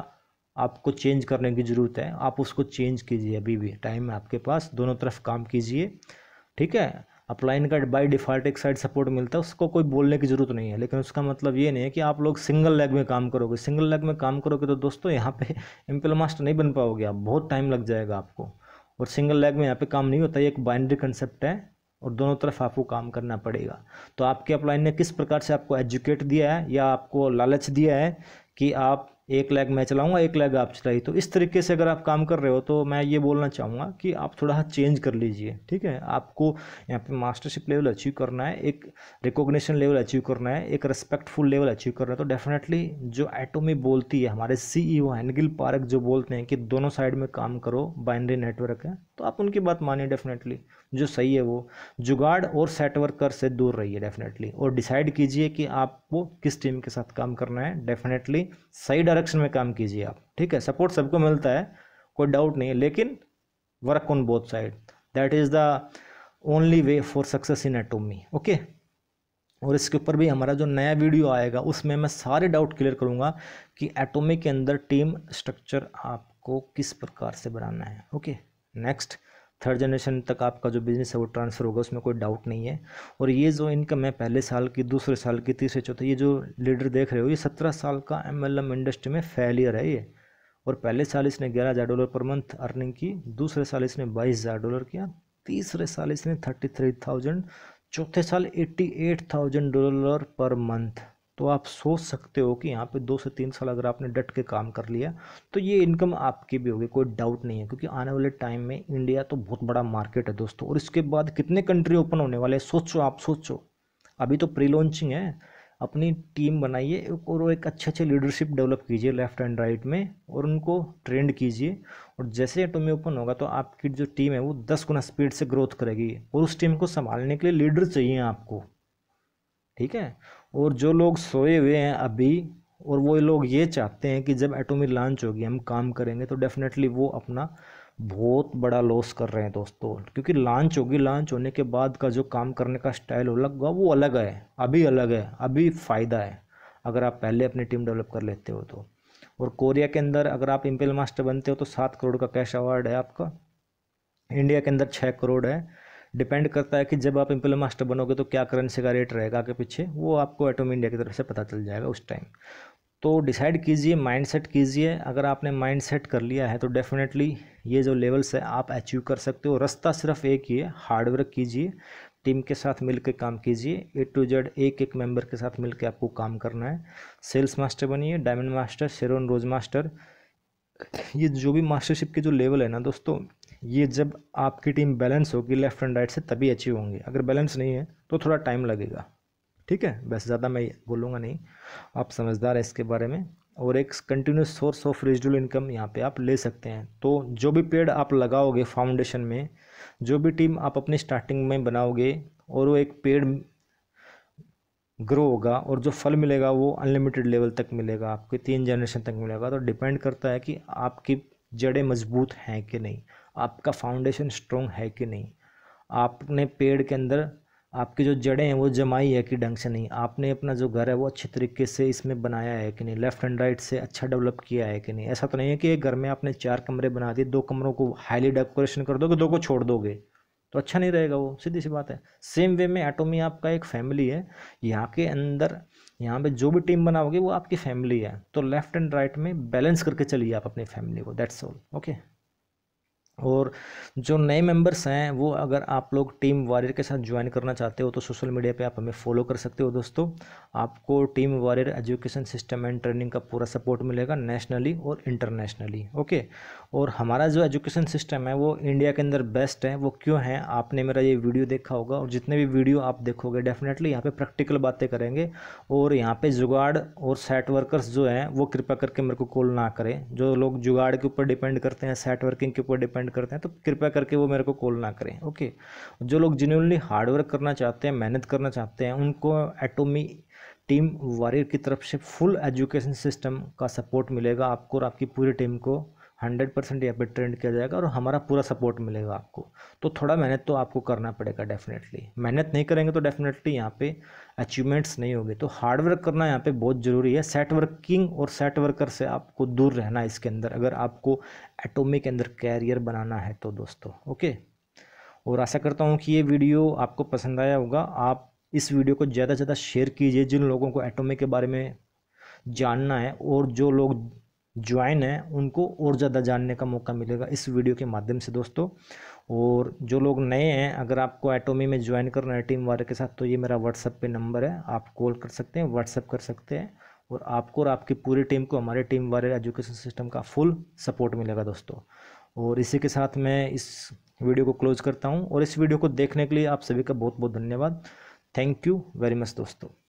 आपको चेंज करने की ज़रूरत है आप उसको चेंज कीजिए अभी भी टाइम है आपके पास दोनों तरफ काम कीजिए ठीक है अपलाइन का बाई डिफ़ॉल्ट एक साइड सपोर्ट मिलता है उसको कोई बोलने की ज़रूरत नहीं है लेकिन उसका मतलब ये नहीं है कि आप लोग सिंगल लेग में काम करोगे सिंगल लेग में काम करोगे तो दोस्तों यहाँ पे एम्पल मास्टर नहीं बन पाओगे आप बहुत टाइम लग जाएगा आपको और सिंगल लेग में यहाँ पे काम नहीं होता ये एक बाइंड्री कंसेप्ट है और दोनों तरफ आपको काम करना पड़ेगा तो आपके अपलाइन ने किस प्रकार से आपको एजुकेट दिया है या आपको लालच दिया है कि आप एक लेग मैं चलाऊंगा एक लेग आप चलाइए तो इस तरीके से अगर आप काम कर रहे हो तो मैं ये बोलना चाहूँगा कि आप थोड़ा चेंज कर लीजिए ठीक है आपको यहाँ पे मास्टरशिप लेवल अचीव करना है एक रिकॉग्निशन लेवल अचीव करना है एक रिस्पेक्टफुल लेवल अचीव करना है तो डेफिनेटली जो एटोमी बोलती है हमारे सी ई एनगिल पार्क जो बोलते हैं कि दोनों साइड में काम करो बाइनरी नेटवर्क है तो आप उनकी बात मानिए डेफिनेटली जो सही है वो जुगाड़ और सेटवर्कर से दूर रहिए डेफिनेटली और डिसाइड कीजिए कि आपको किस टीम के साथ काम करना है डेफिनेटली सही डायरेक्शन में काम कीजिए आप ठीक है सपोर्ट सबको मिलता है कोई डाउट नहीं है लेकिन work on both side that is the only way for success in Atomy okay और इसके ऊपर भी हमारा जो नया वीडियो आएगा उसमें मैं सारे डाउट क्लियर करूँगा कि एटोमी के अंदर टीम स्ट्रक्चर आपको किस प्रकार से बनाना है ओके नेक्स्ट थर्ड जनरेशन तक आपका जो बिज़नेस है वो ट्रांसफ़र होगा उसमें कोई डाउट नहीं है और ये जो इनकम है पहले साल की दूसरे साल की तीसरे चौथे ये जो लीडर देख रहे हो ये सत्रह साल का एम एल एम इंडस्ट्री में फेलियर है ये और पहले साल इसने ग्यारह हज़ार डॉलर पर मंथ अर्निंग की दूसरे साल इसने बाईस हज़ार डॉलर किया तीसरे साल इसने थर्टी थ्री थाउजेंड चौथे साल eighty eight thousand dollar per month तो आप सोच सकते हो कि यहाँ पे दो से तीन साल अगर आपने डट के काम कर लिया तो ये इनकम आपकी भी होगी कोई डाउट नहीं है क्योंकि आने वाले टाइम में इंडिया तो बहुत बड़ा मार्केट है दोस्तों और इसके बाद कितने कंट्री ओपन होने वाले हैं सोचो आप सोचो अभी तो प्री लॉन्चिंग है अपनी टीम बनाइए और एक अच्छे अच्छे लीडरशिप डेवलप कीजिए लेफ्ट एंड राइट में और उनको ट्रेंड कीजिए और जैसे एटोमी ओपन होगा तो आपकी जो टीम है वो दस गुना स्पीड से ग्रोथ करेगी और उस टीम को संभालने के लिए लीडर चाहिए आपको ठीक है और जो लोग सोए हुए हैं अभी और वो लोग ये चाहते हैं कि जब एटोमी लॉन्च होगी हम काम करेंगे तो डेफिनेटली वो अपना बहुत बड़ा लॉस कर रहे हैं दोस्तों क्योंकि लॉन्च होगी लॉन्च होने के बाद का जो काम करने का स्टाइल अलग होगा वो अलग है अभी अलग है अभी फ़ायदा है अगर आप पहले अपनी टीम डेवलप कर लेते हो तो और कोरिया के अंदर अगर आप इम्पेल मास्टर बनते हो तो सात करोड़ का कैश अवार्ड है आपका इंडिया के अंदर छः करोड़ है डिपेंड करता है कि जब आप एम्प्लॉय मास्टर बनोगे तो क्या करेंसी का रेट रहेगा आगे पीछे वो आपको एटोम इंडिया की तरफ से पता चल जाएगा उस टाइम तो डिसाइड कीजिए माइंड सेट कीजिए अगर आपने माइंड सेट कर लिया है तो डेफिनेटली ये जो लेवल्स है आप अचीव कर सकते हो रास्ता सिर्फ एक ही है हार्डवर्क कीजिए टीम के साथ मिलकर काम कीजिए ए टू जेड एक एक मेंबर के साथ मिलकर आपको काम करना है सेल्स मास्टर बनिए diamond master Sharon rose master ये जो भी मास्टरशिप के जो लेवल है ना दोस्तों ये जब आपकी टीम बैलेंस होगी लेफ्ट एंड राइट से तभी अचीव होंगे अगर बैलेंस नहीं है तो थोड़ा टाइम लगेगा ठीक है वैसे ज़्यादा मैं बोलूँगा नहीं आप समझदार है इसके बारे में और एक continuous source of residual income यहाँ पे आप ले सकते हैं तो जो भी पेड़ आप लगाओगे फाउंडेशन में जो भी टीम आप अपने स्टार्टिंग में बनाओगे और वो एक पेड़ ग्रो होगा और जो फल मिलेगा वो अनलिमिटेड लेवल तक मिलेगा आपके तीन जनरेशन तक मिलेगा तो डिपेंड करता है कि आपकी जड़ें मजबूत हैं कि नहीं आपका फाउंडेशन स्ट्रॉन्ग है कि नहीं आपने पेड़ के अंदर आपकी जो जड़ें हैं वो जमाई है कि ढंग से नहीं आपने अपना जो घर है वो अच्छे तरीके से इसमें बनाया है कि नहीं लेफ़्ट एंड राइट से अच्छा डेवलप किया है कि नहीं ऐसा तो नहीं है कि एक घर में आपने चार कमरे बना दिए दो कमरों को हाईली डेकोरेशन कर दोगे दो को छोड़ दोगे तो अच्छा नहीं रहेगा वो सीधी सी बात है सेम वे में एटोमी e आपका एक फैमिली है यहाँ के अंदर यहाँ पे जो भी टीम बनाओगे वो आपकी फैमिली है तो लेफ़्ट एंड राइट में बैलेंस करके चलिए आप अपनी फैमिली को दैट्स ऑल ओके और जो नए मेंबर्स हैं वो अगर आप लोग टीम वॉरियर के साथ ज्वाइन करना चाहते हो तो सोशल मीडिया पे आप हमें फॉलो कर सकते हो दोस्तों आपको team warrior education system and training का पूरा सपोर्ट मिलेगा नेशनली और इंटरनेशनली ओके और हमारा जो एजुकेशन सिस्टम है वो इंडिया के अंदर बेस्ट है वो क्यों है आपने मेरा ये वीडियो देखा होगा और जितने भी वीडियो आप देखोगे डेफिनेटली यहाँ पर प्रैक्टिकल बातें करेंगे और यहाँ पर जुगाड़ और सेट वर्कर्स जो हैं वो कृपया करके मेरे को कॉल ना करें जो लोग जुगाड़ के ऊपर डिपेंड करते हैं सेट वर्किंग के ऊपर डिपेंड अटेंड करते हैं तो कृपया करके वो मेरे को कॉल ना करें ओके जो लोग जेन्यूनली हार्डवर्क करना चाहते हैं मेहनत करना चाहते हैं उनको एटोमी टीम वारियर की तरफ से फुल एजुकेशन सिस्टम का सपोर्ट मिलेगा आपको और आपकी पूरी टीम को हंड्रेड परसेंट यहाँ पर ट्रेंड किया जाएगा और हमारा पूरा सपोर्ट मिलेगा आपको तो थोड़ा मेहनत तो आपको करना पड़ेगा डेफिनेटली मेहनत नहीं करेंगे तो डेफिनेटली यहाँ पे अचीवमेंट्स नहीं होगी तो हार्डवर्क करना यहाँ पे बहुत ज़रूरी है सेट वर्किंग और सेट वर्कर से आपको दूर रहना है इसके अंदर अगर आपको एटोमिक के अंदर कैरियर बनाना है तो दोस्तों ओके और आशा करता हूँ कि ये वीडियो आपको पसंद आया होगा आप इस वीडियो को ज़्यादा से ज़्यादा शेयर कीजिए जिन लोगों को एटोमिक के बारे में जानना है और जो लोग ज्वाइन है उनको और ज़्यादा जानने का मौका मिलेगा इस वीडियो के माध्यम से दोस्तों और जो लोग नए हैं अगर आपको एटोमी में ज्वाइन करना है टीम वाले के साथ तो ये मेरा व्हाट्सअप पे नंबर है आप कॉल कर सकते हैं व्हाट्सअप कर सकते हैं और आपको और आपकी पूरी टीम को हमारे टीम वाले एजुकेशन सिस्टम का फुल सपोर्ट मिलेगा दोस्तों और इसी के साथ मैं इस वीडियो को क्लोज करता हूँ और इस वीडियो को देखने के लिए आप सभी का बहुत बहुत धन्यवाद थैंक यू वेरी मच दोस्तों